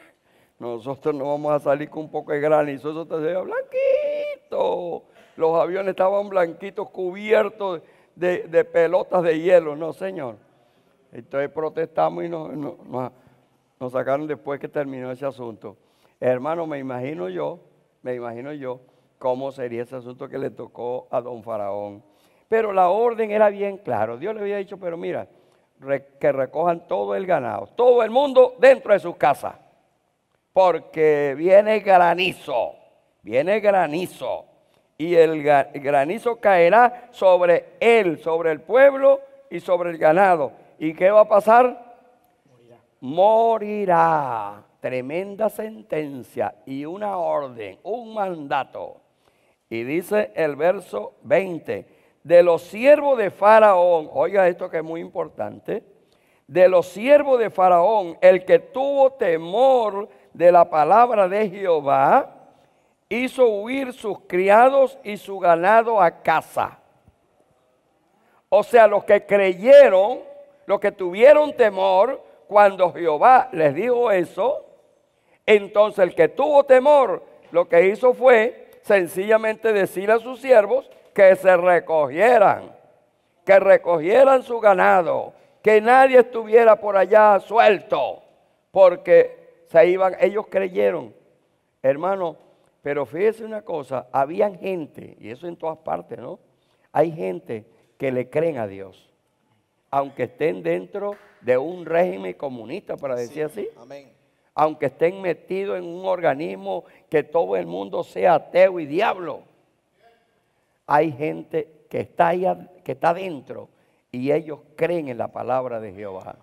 nosotros no vamos a salir con un poco de granizo, eso te veía blanquito. Los aviones estaban blanquitos, cubiertos de, pelotas de hielo, no, señor. Entonces protestamos y nos sacaron después que terminó ese asunto. Hermano, me imagino yo, me imagino yo, cómo sería ese asunto que le tocó a don Faraón. Pero la orden era bien clara. Dios le había dicho, pero mira, que recojan todo el ganado, todo el mundo dentro de sus casas. Porque viene granizo, viene granizo. Y el granizo caerá sobre él, sobre el pueblo y sobre el ganado. ¿Y qué va a pasar? Morirá. Morirá. Tremenda sentencia y una orden, un mandato. Y dice el verso 20, de los siervos de Faraón, oiga esto que es muy importante, de los siervos de Faraón, el que tuvo temor de la palabra de Jehová, hizo huir sus criados y su ganado a casa. O sea, los que creyeron, los que tuvieron temor, cuando Jehová les dijo eso, entonces el que tuvo temor, lo que hizo fue sencillamente decir a sus siervos que se recogieran, que recogieran su ganado, que nadie estuviera por allá suelto, porque se iban, ellos creyeron, hermano, pero fíjese una cosa, habían gente, y eso en todas partes, ¿no? Hay gente que le creen a Dios, aunque estén dentro de un régimen comunista, para decir así. Amén aunque estén metidos en un organismo que todo el mundo sea ateo y diablo. Hay gente que está ahí, que está dentro y ellos creen en la palabra de Jehová.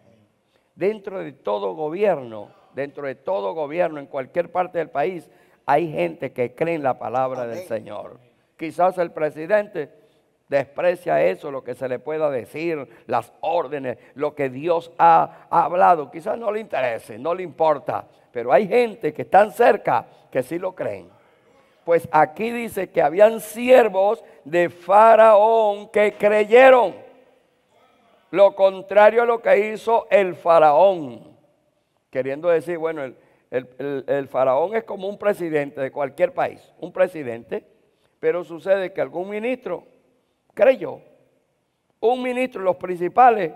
Dentro de todo gobierno, dentro de todo gobierno en cualquier parte del país, hay gente que cree en la palabra del Señor. Quizás el presidente desprecia eso, lo que se le pueda decir, las órdenes, lo que Dios ha, hablado. Quizás no le interese, no le importa, pero hay gente que están cerca que sí lo creen. Pues aquí dice que habían siervos de Faraón que creyeron. Lo contrario a lo que hizo el Faraón. Queriendo decir, bueno, el, faraón es como un presidente de cualquier país, un presidente, pero sucede que algún ministro creyó. Un ministro, los principales,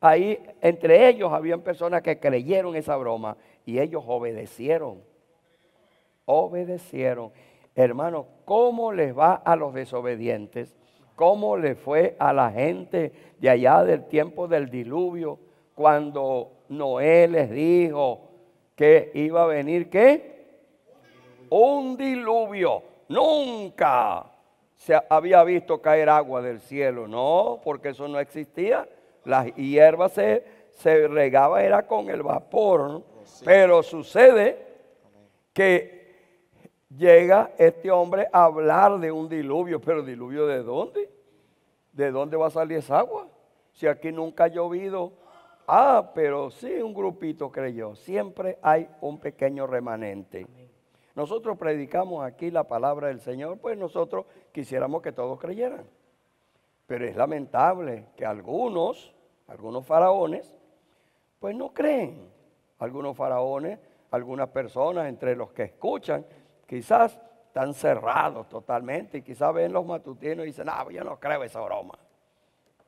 ahí entre ellos habían personas que creyeron esa broma y ellos obedecieron. Obedecieron. Hermano, ¿cómo les va a los desobedientes? ¿Cómo le fue a la gente de allá del tiempo del diluvio cuando Noé les dijo que iba a venir qué? Un diluvio. Nunca se había visto caer agua del cielo. No, porque eso no existía. La hierba se, regaba, era con el vapor. Pero sucede que llega este hombre a hablar de un diluvio. Pero diluvio de dónde? ¿De dónde va a salir esa agua? Si aquí nunca ha llovido. Ah, pero sí, un grupito creyó. Siempre hay un pequeño remanente. Nosotros predicamos aquí la palabra del Señor, pues nosotros quisiéramos que todos creyeran. Pero es lamentable que algunos, algunos faraones, pues no creen. Algunos faraones, algunas personas entre los que escuchan, quizás están cerrados totalmente y quizás ven los matutinos y dicen, no, ah, yo no creo esa broma.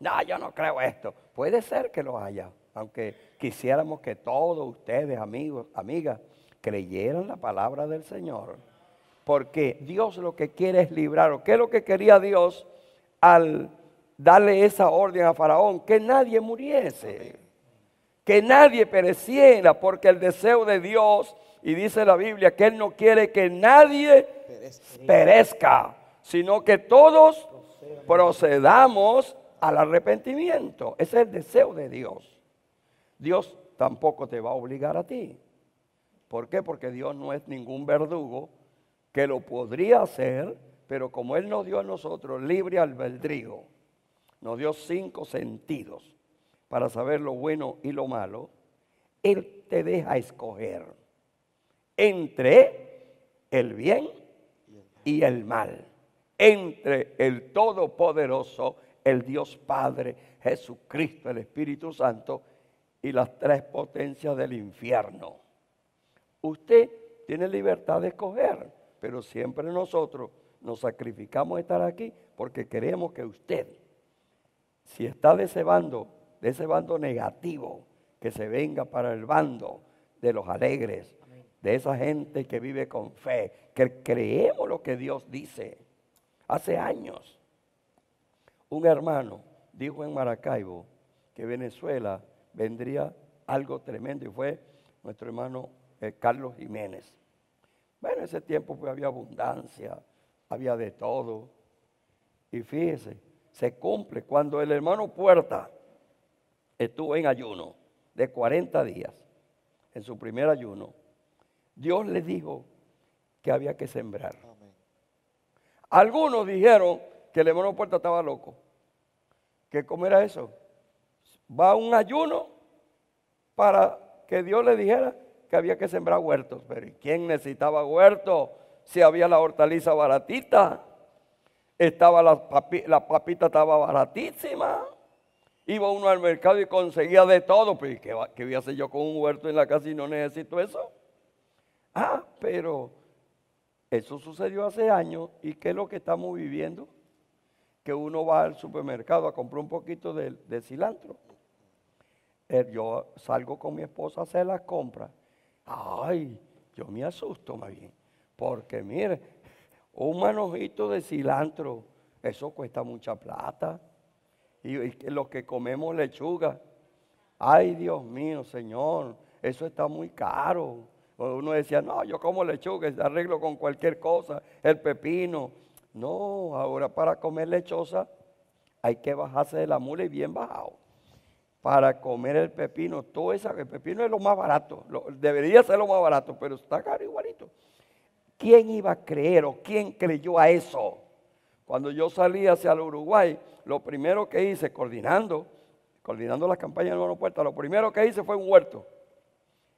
No, yo no creo esto. Puede ser que lo haya, aunque quisiéramos que todos ustedes, amigos, amigas, creyeran la palabra del Señor. Porque Dios lo que quiere es librar. ¿Qué es lo que quería Dios al darle esa orden a Faraón? Que nadie muriese. Que nadie pereciera. Porque el deseo de Dios, y dice la Biblia, que Él no quiere que nadie perezca, sino que todos procedamos al arrepentimiento. Ese es el deseo de Dios. Dios tampoco te va a obligar a ti. ¿Por qué? Porque Dios no es ningún verdugo que lo podría hacer, pero como Él nos dio a nosotros libre albedrío, nos dio cinco sentidos para saber lo bueno y lo malo, Él te deja escoger entre el bien y el mal, entre el Todopoderoso, el Dios Padre, Jesucristo, el Espíritu Santo y las tres potencias del infierno. Usted tiene libertad de escoger, pero siempre nosotros nos sacrificamos estar aquí porque queremos que usted, si está de ese bando, de ese bando negativo, que se venga para el bando de los alegres, de esa gente que vive con fe, que creemos lo que Dios dice. Hace años, un hermano dijo en Maracaibo que Venezuela vendría algo tremendo y fue nuestro hermano eh, Carlos Jiménez. Bueno, ese tiempo pues, había abundancia, había de todo. Y fíjese, se cumple cuando el hermano Puerta estuvo en ayuno de 40 días, en su primer ayuno, Dios le dijo que había que sembrar. Algunos dijeron que el hermano Puerta estaba loco. ¿Que cómo era eso? Va a un ayuno para que Dios le dijera que había que sembrar huertos, pero ¿y quién necesitaba huerto si había la hortaliza baratita? Estaba la, la papita estaba baratísima. Iba uno al mercado y conseguía de todo. Pero ¿qué, ¿qué voy a hacer yo con un huerto en la casa y no necesito eso? Ah, pero eso sucedió hace años y ¿qué es lo que estamos viviendo? Que uno va al supermercado a comprar un poquito de, de cilantro. Eh, yo salgo con mi esposa a hacer las compras Ay, yo me asusto más bien. Porque mire, un manojito de cilantro, eso cuesta mucha plata. Y, lo los que comemos lechuga, ay Dios mío, Señor, eso está muy caro. Uno decía, no, yo como lechuga, arreglo con cualquier cosa, el pepino. No, ahora para comer lechosa hay que bajarse de la mula y bien bajado para comer el pepino. Todo eso, el pepino es lo más barato, debería ser lo más barato, pero está caro igualito. ¿Quién iba a creer o quién creyó a eso? Cuando yo salí hacia el Uruguay, lo primero que hice, coordinando, coordinando la campaña de Hermano Puerta, lo primero que hice fue un huerto.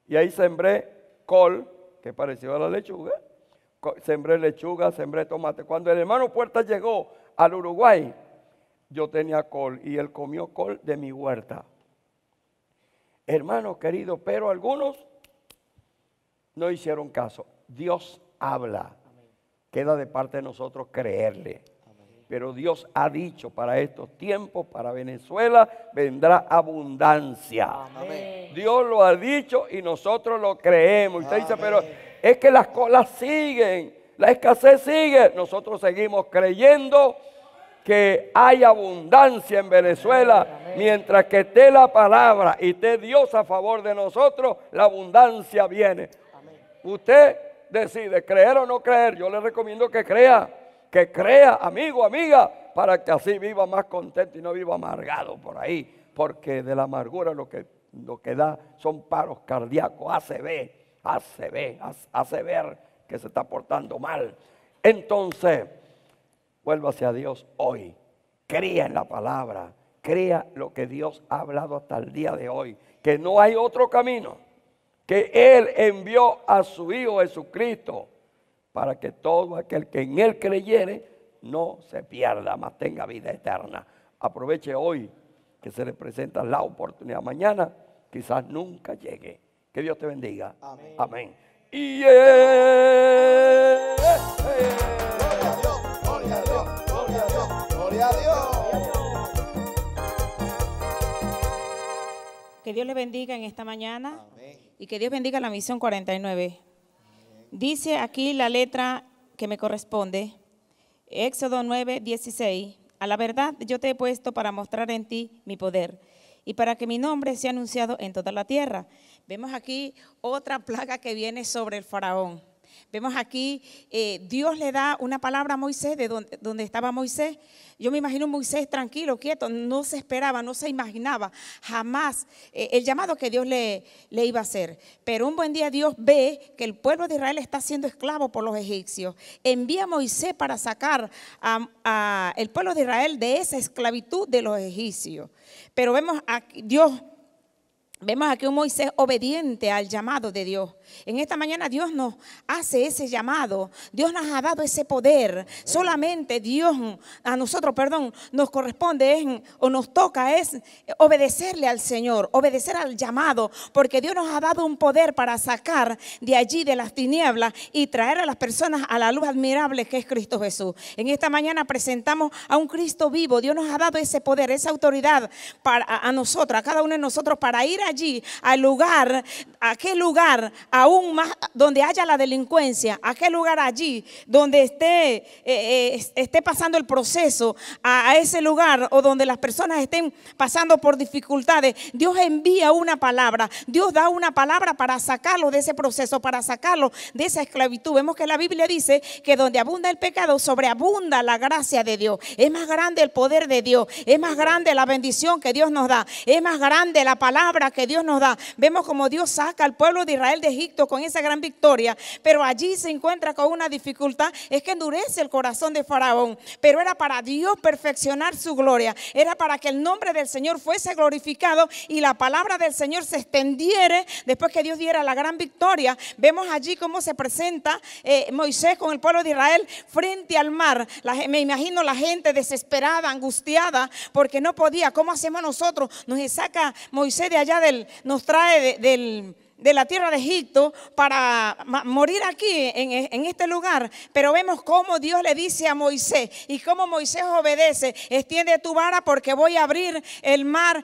Y ahí sembré col, que parecía a la lechuga, sembré lechuga, sembré tomate. Cuando el hermano Puerta llegó al Uruguay, yo tenía col y él comió col de mi huerta hermanos queridos, pero algunos no hicieron caso. Dios habla. Queda de parte de nosotros creerle. Pero Dios ha dicho para estos tiempos, para Venezuela, vendrá abundancia. Dios lo ha dicho y nosotros lo creemos. Usted dice, pero es que las colas siguen, la escasez sigue. Nosotros seguimos creyendo que hay abundancia en Venezuela. Mientras que esté la palabra y esté Dios a favor de nosotros, la abundancia viene. Usted decide creer o no creer. Yo le recomiendo que crea, que crea, amigo, amiga, para que así viva más contento y no viva amargado por ahí. Porque de la amargura lo que, lo que da son paros cardíacos, hace ver, hace ver, hace ver que se está portando mal. Entonces, Vuélvase a Dios hoy. crea en la palabra. Crea lo que Dios ha hablado hasta el día de hoy. Que no hay otro camino. Que Él envió a su Hijo Jesucristo. Para que todo aquel que en Él creyere no se pierda, mas tenga vida eterna. Aproveche hoy que se le presenta la oportunidad. Mañana quizás nunca llegue. Que Dios te bendiga. Amén. Eh, Que Dios le bendiga en esta mañana y que Dios bendiga la misión 49. Dice aquí la letra que me corresponde, Éxodo 9, A la verdad yo te he puesto para mostrar en ti mi poder y para que mi nombre sea anunciado en toda la tierra. Vemos aquí otra plaga que viene sobre el faraón. Vemos aquí, eh, Dios le da una palabra a Moisés de donde, estaba Moisés. Yo me imagino Moisés tranquilo, quieto, no se esperaba, no se imaginaba jamás eh, el llamado que Dios le, le iba a hacer. Pero un buen día Dios ve que el pueblo de Israel está siendo esclavo por los egipcios. Envía a Moisés para sacar al a pueblo de Israel de esa esclavitud de los egipcios. Pero vemos a Dios Vemos aquí un Moisés obediente al llamado de Dios. En esta mañana Dios nos hace ese llamado, Dios nos ha dado ese poder. Solamente Dios, a nosotros, perdón, nos corresponde o nos toca es obedecerle al Señor, obedecer al llamado, porque Dios nos ha dado un poder para sacar de allí, de las tinieblas, y traer a las personas a la luz admirable que es Cristo Jesús. En esta mañana presentamos a un Cristo vivo, Dios nos ha dado ese poder, esa autoridad para, a, nosotros, a cada uno de nosotros, para ir allí, al lugar, a qué lugar, a aún más donde haya la delincuencia, aquel lugar allí donde esté, eh, eh, esté pasando el proceso, a, ese lugar o donde las personas estén pasando por dificultades, Dios envía una palabra, Dios da una palabra para sacarlo de ese proceso, para sacarlo de esa esclavitud. Vemos que la Biblia dice que donde abunda el pecado, sobreabunda la gracia de Dios. Es más grande el poder de Dios, es más grande la bendición que Dios nos da, es más grande la palabra que Dios nos da. Vemos como Dios saca al pueblo de Israel de Egipto con esa gran victoria, pero allí se encuentra con una dificultad, es que endurece el corazón de Faraón, pero era para Dios perfeccionar su gloria, era para que el nombre del Señor fuese glorificado y la palabra del Señor se extendiera después que Dios diera la gran victoria. Vemos allí cómo se presenta eh, Moisés con el pueblo de Israel frente al mar. me imagino la gente desesperada, angustiada, porque no podía. ¿Cómo hacemos nosotros? Nos saca Moisés de allá del, nos trae del de la tierra de Egipto para morir aquí e, en, este lugar. Pero vemos cómo Dios le dice a Moisés y cómo Moisés obedece, extiende tu vara porque voy a abrir el mar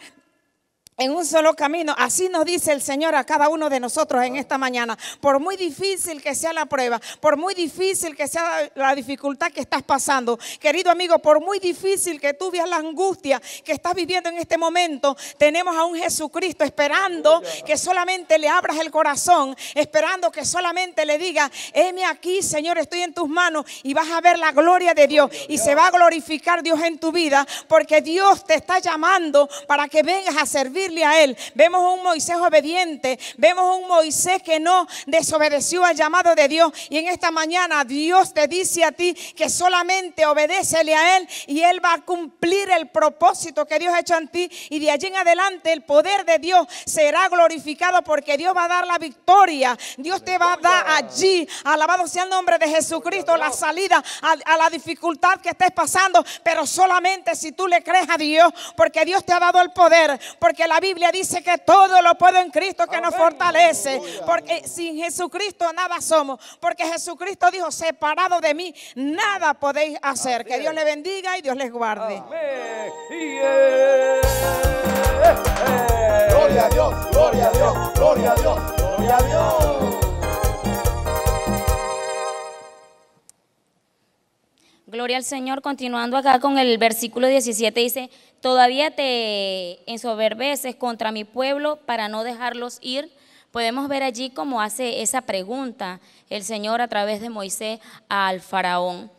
en un solo camino. Así nos dice el Señor a cada uno de nosotros en esta mañana. Por muy difícil que sea la prueba, por muy difícil que sea la dificultad que estás pasando, querido amigo, por muy difícil que tú veas la angustia que estás viviendo en este momento, tenemos a un Jesucristo esperando que solamente le abras el corazón, esperando que solamente le diga, heme aquí, Señor, estoy en tus manos y vas a ver la gloria de Dios y se va a glorificar Dios en tu vida porque Dios te está llamando para que vengas a servir a Él. Vemos un Moisés obediente, vemos un Moisés que no desobedeció al llamado de Dios. Y en esta mañana Dios te dice a ti que solamente obedecele a Él y Él va a cumplir el propósito que Dios ha hecho en ti. Y de allí en adelante el poder de Dios será glorificado porque Dios va a dar la victoria. Dios te va a dar allí, alabado sea el nombre de Jesucristo, la salida a, la dificultad que estés pasando. Pero solamente si tú le crees a Dios, porque Dios te ha dado el poder, porque la la Biblia dice que todo lo puedo en Cristo que nos fortalece. Porque sin Jesucristo nada somos. Porque Jesucristo dijo, separado de mí, nada podéis hacer. Que Dios les bendiga y Dios les guarde. Gloria a Dios, gloria a Dios, gloria a Dios, gloria a Dios. Gloria al Señor. Continuando acá con el versículo 17 dice, Todavía te ensoberbeces contra mi pueblo para no dejarlos ir. Podemos ver allí cómo hace esa pregunta el Señor a través de Moisés al faraón.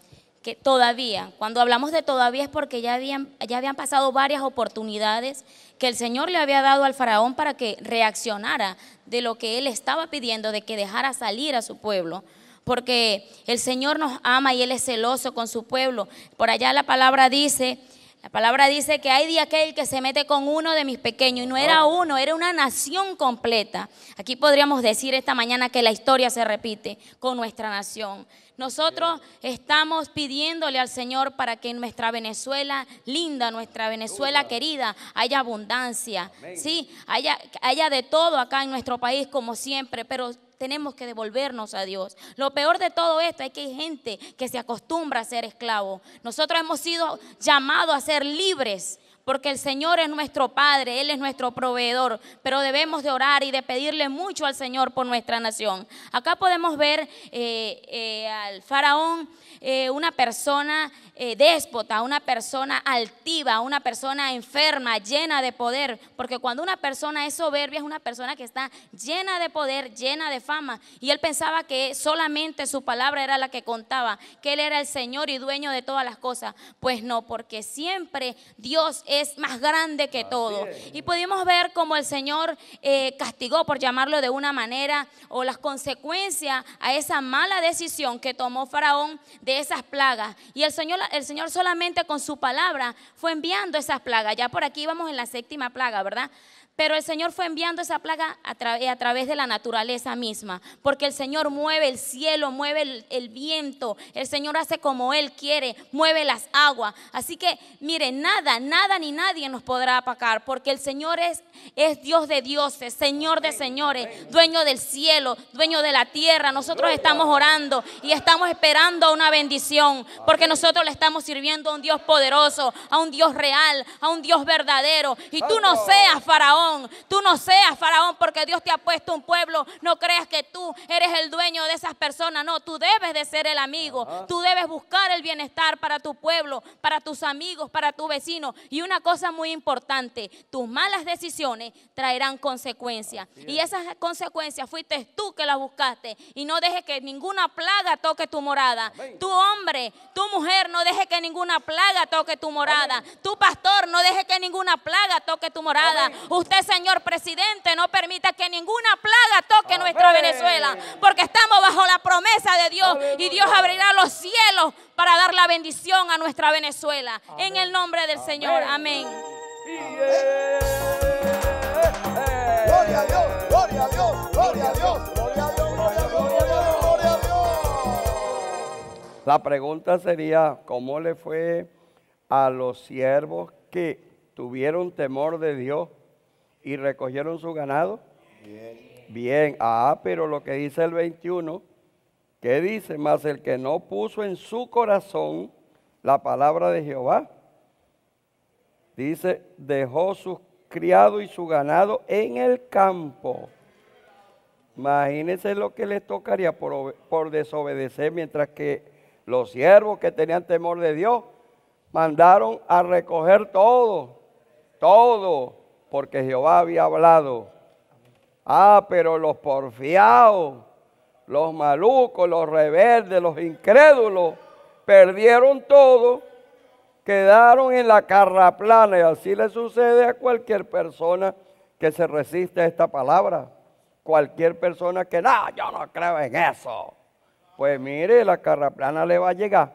Que todavía, cuando hablamos de todavía es porque ya habían, ya habían pasado varias oportunidades que el Señor le había dado al faraón para que reaccionara de lo que él estaba pidiendo, de que dejara salir a su pueblo. Porque el Señor nos ama y Él es celoso con su pueblo. Por allá la palabra dice la palabra dice que hay de aquel que se mete con uno de mis pequeños y no era oh. uno, era una nación completa. Aquí podríamos decir esta mañana que la historia se repite con nuestra nación. Nosotros estamos pidiéndole al Señor para que en nuestra Venezuela linda, nuestra Venezuela querida, haya abundancia, ¿sí? Haya, haya de todo acá en nuestro país como siempre, pero tenemos que devolvernos a Dios. Lo peor de todo esto es que hay gente que se acostumbra a ser esclavo. Nosotros hemos sido llamados a ser libres porque el Señor es nuestro Padre, Él es nuestro proveedor, pero debemos de orar y de pedirle mucho al Señor por nuestra nación. Acá podemos ver eh, eh, al faraón eh, una persona eh, déspota, una persona altiva, una persona enferma, llena de poder. Porque cuando una persona es soberbia es una persona que está llena de poder, llena de fama. Y él pensaba que solamente su palabra era la que contaba, que él era el Señor y dueño de todas las cosas. Pues no, porque siempre Dios es más grande que todo. Y pudimos ver cómo el Señor eh, castigó, por llamarlo de una manera, o las consecuencias a esa mala decisión que tomó Faraón de esas plagas. Y el Señor, el Señor solamente con su palabra fue enviando esas plagas. Ya por aquí vamos en la séptima plaga, ¿verdad? Pero el Señor fue enviando esa plaga a, través de la naturaleza misma, porque el Señor mueve el cielo, mueve el, viento, el Señor hace como Él quiere, mueve las aguas. Así que, mire, nada, nada ni nadie nos podrá apacar, porque el Señor es, es Dios de dioses, Señor de señores, dueño del cielo, dueño de la tierra. Nosotros estamos orando y estamos esperando una bendición, porque nosotros le estamos sirviendo a un Dios poderoso, a un Dios real, a un Dios verdadero. Y tú no seas faraón Tú no seas faraón porque Dios te ha puesto un pueblo. No creas que tú eres el dueño de esas personas. No, tú debes de ser el amigo. Tú debes buscar el bienestar para tu pueblo, para tus amigos, para tu vecino. Y una cosa muy importante, tus malas decisiones traerán consecuencias. Y esas consecuencias fuiste tú que las buscaste. Y no dejes que ninguna plaga toque tu morada. Tu hombre, tu mujer, no dejes que ninguna plaga toque tu morada. Tu pastor, no dejes que ninguna plaga toque tu morada. Usted señor presidente, no permita que ninguna plaga toque nuestra Venezuela, porque estamos bajo la promesa de Dios y Dios abrirá los cielos para dar la bendición a nuestra Venezuela. En el nombre del Señor. Amén. Eh, eh, gloria a Dios, gloria a Dios, gloria gloria La pregunta sería, ¿cómo le fue a los siervos que tuvieron temor de Dios y recogieron su ganado? Bien. ah, pero lo que dice el 21, ¿qué dice? Más el que no puso en su corazón la palabra de Jehová, dice, dejó sus criados y su ganado en el campo. Imagínense lo que les tocaría por desobedecer, mientras que los siervos que tenían temor de Dios mandaron a recoger todo, todo porque Jehová había hablado. Ah, pero los porfiados, los malucos, los rebeldes, los incrédulos, perdieron todo, quedaron en la carraplana y así le sucede a cualquier persona que se resiste a esta palabra. Cualquier persona que, no, yo no creo en eso. Pues mire, la carraplana le va a llegar.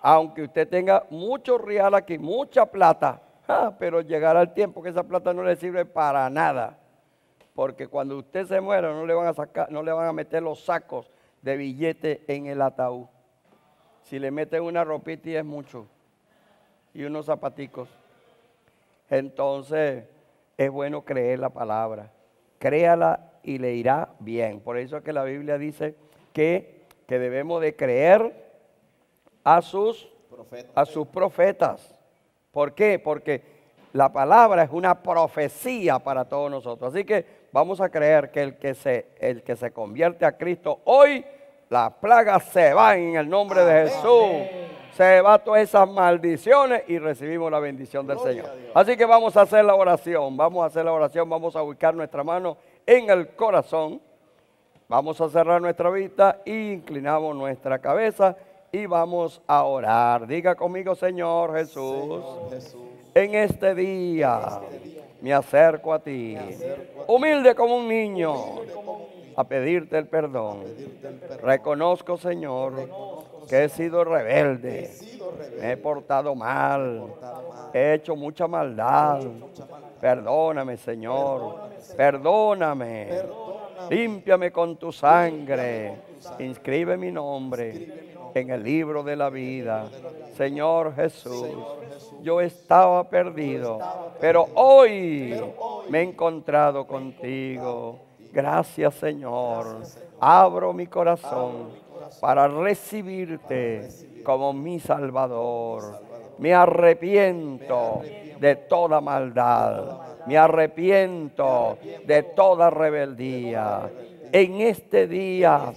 Aunque usted tenga mucho real aquí, mucha plata, Ah, pero llegará el tiempo que esa plata no le sirve para nada. Porque cuando usted se muera no le van a sacar, no le van a meter los sacos de billete en el ataúd. Si le meten una ropita y es mucho. Y unos zapaticos. Entonces, es bueno creer la palabra. Créala y le irá bien. Por eso es que la Biblia dice que, que debemos de creer a sus, a sus profetas. ¿Por qué? Porque la palabra es una profecía para todos nosotros. Así que vamos a creer que el que se, el que se convierte a Cristo hoy, las plagas se van en el nombre de Jesús. Se va todas esas maldiciones y recibimos la bendición del Señor. Así que vamos a hacer la oración, vamos a hacer la oración, vamos a ubicar nuestra mano en el corazón. Vamos a cerrar nuestra vista e inclinamos nuestra cabeza y vamos a orar. Diga conmigo, Señor Jesús, en, este día, este me acerco a ti, humilde, como un niño, a pedirte el perdón. Reconozco, Señor, que he sido rebelde, me, he portado mal, he hecho mucha maldad. Perdóname, Señor, perdóname, perdóname. límpiame con tu sangre, inscribe mi nombre en el libro de la vida. Señor Jesús, yo estaba perdido, pero hoy me he encontrado contigo. Gracias Señor. Abro mi corazón para recibirte como mi Salvador. Me arrepiento de toda maldad. Me arrepiento de toda rebeldía. En este día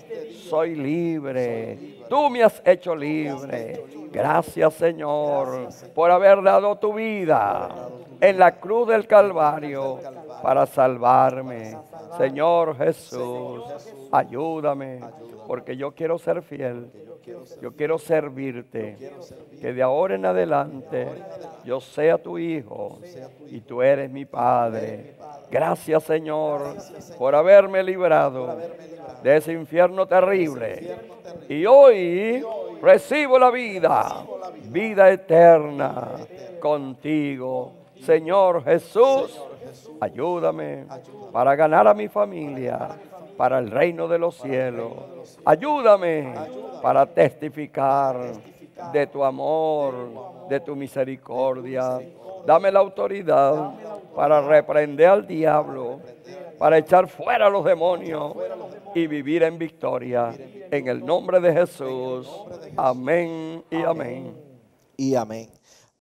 soy libre Tú me has hecho libre. Gracias Señor por haber dado tu vida en la cruz del Calvario para salvarme. Señor Jesús, ayúdame porque yo quiero ser fiel. Yo quiero servirte. Que de ahora en adelante yo sea tu hijo y tú eres mi padre. Gracias Señor por haberme librado de ese infierno terrible. Y hoy recibo la vida, vida eterna contigo. Señor Jesús, ayúdame para ganar a mi familia, para el reino de los cielos. Ayúdame para testificar de tu amor, de tu misericordia. Dame la autoridad para reprender al diablo para echar fuera los demonios y vivir en victoria. En el nombre de Jesús. Amén y amén. Y amén.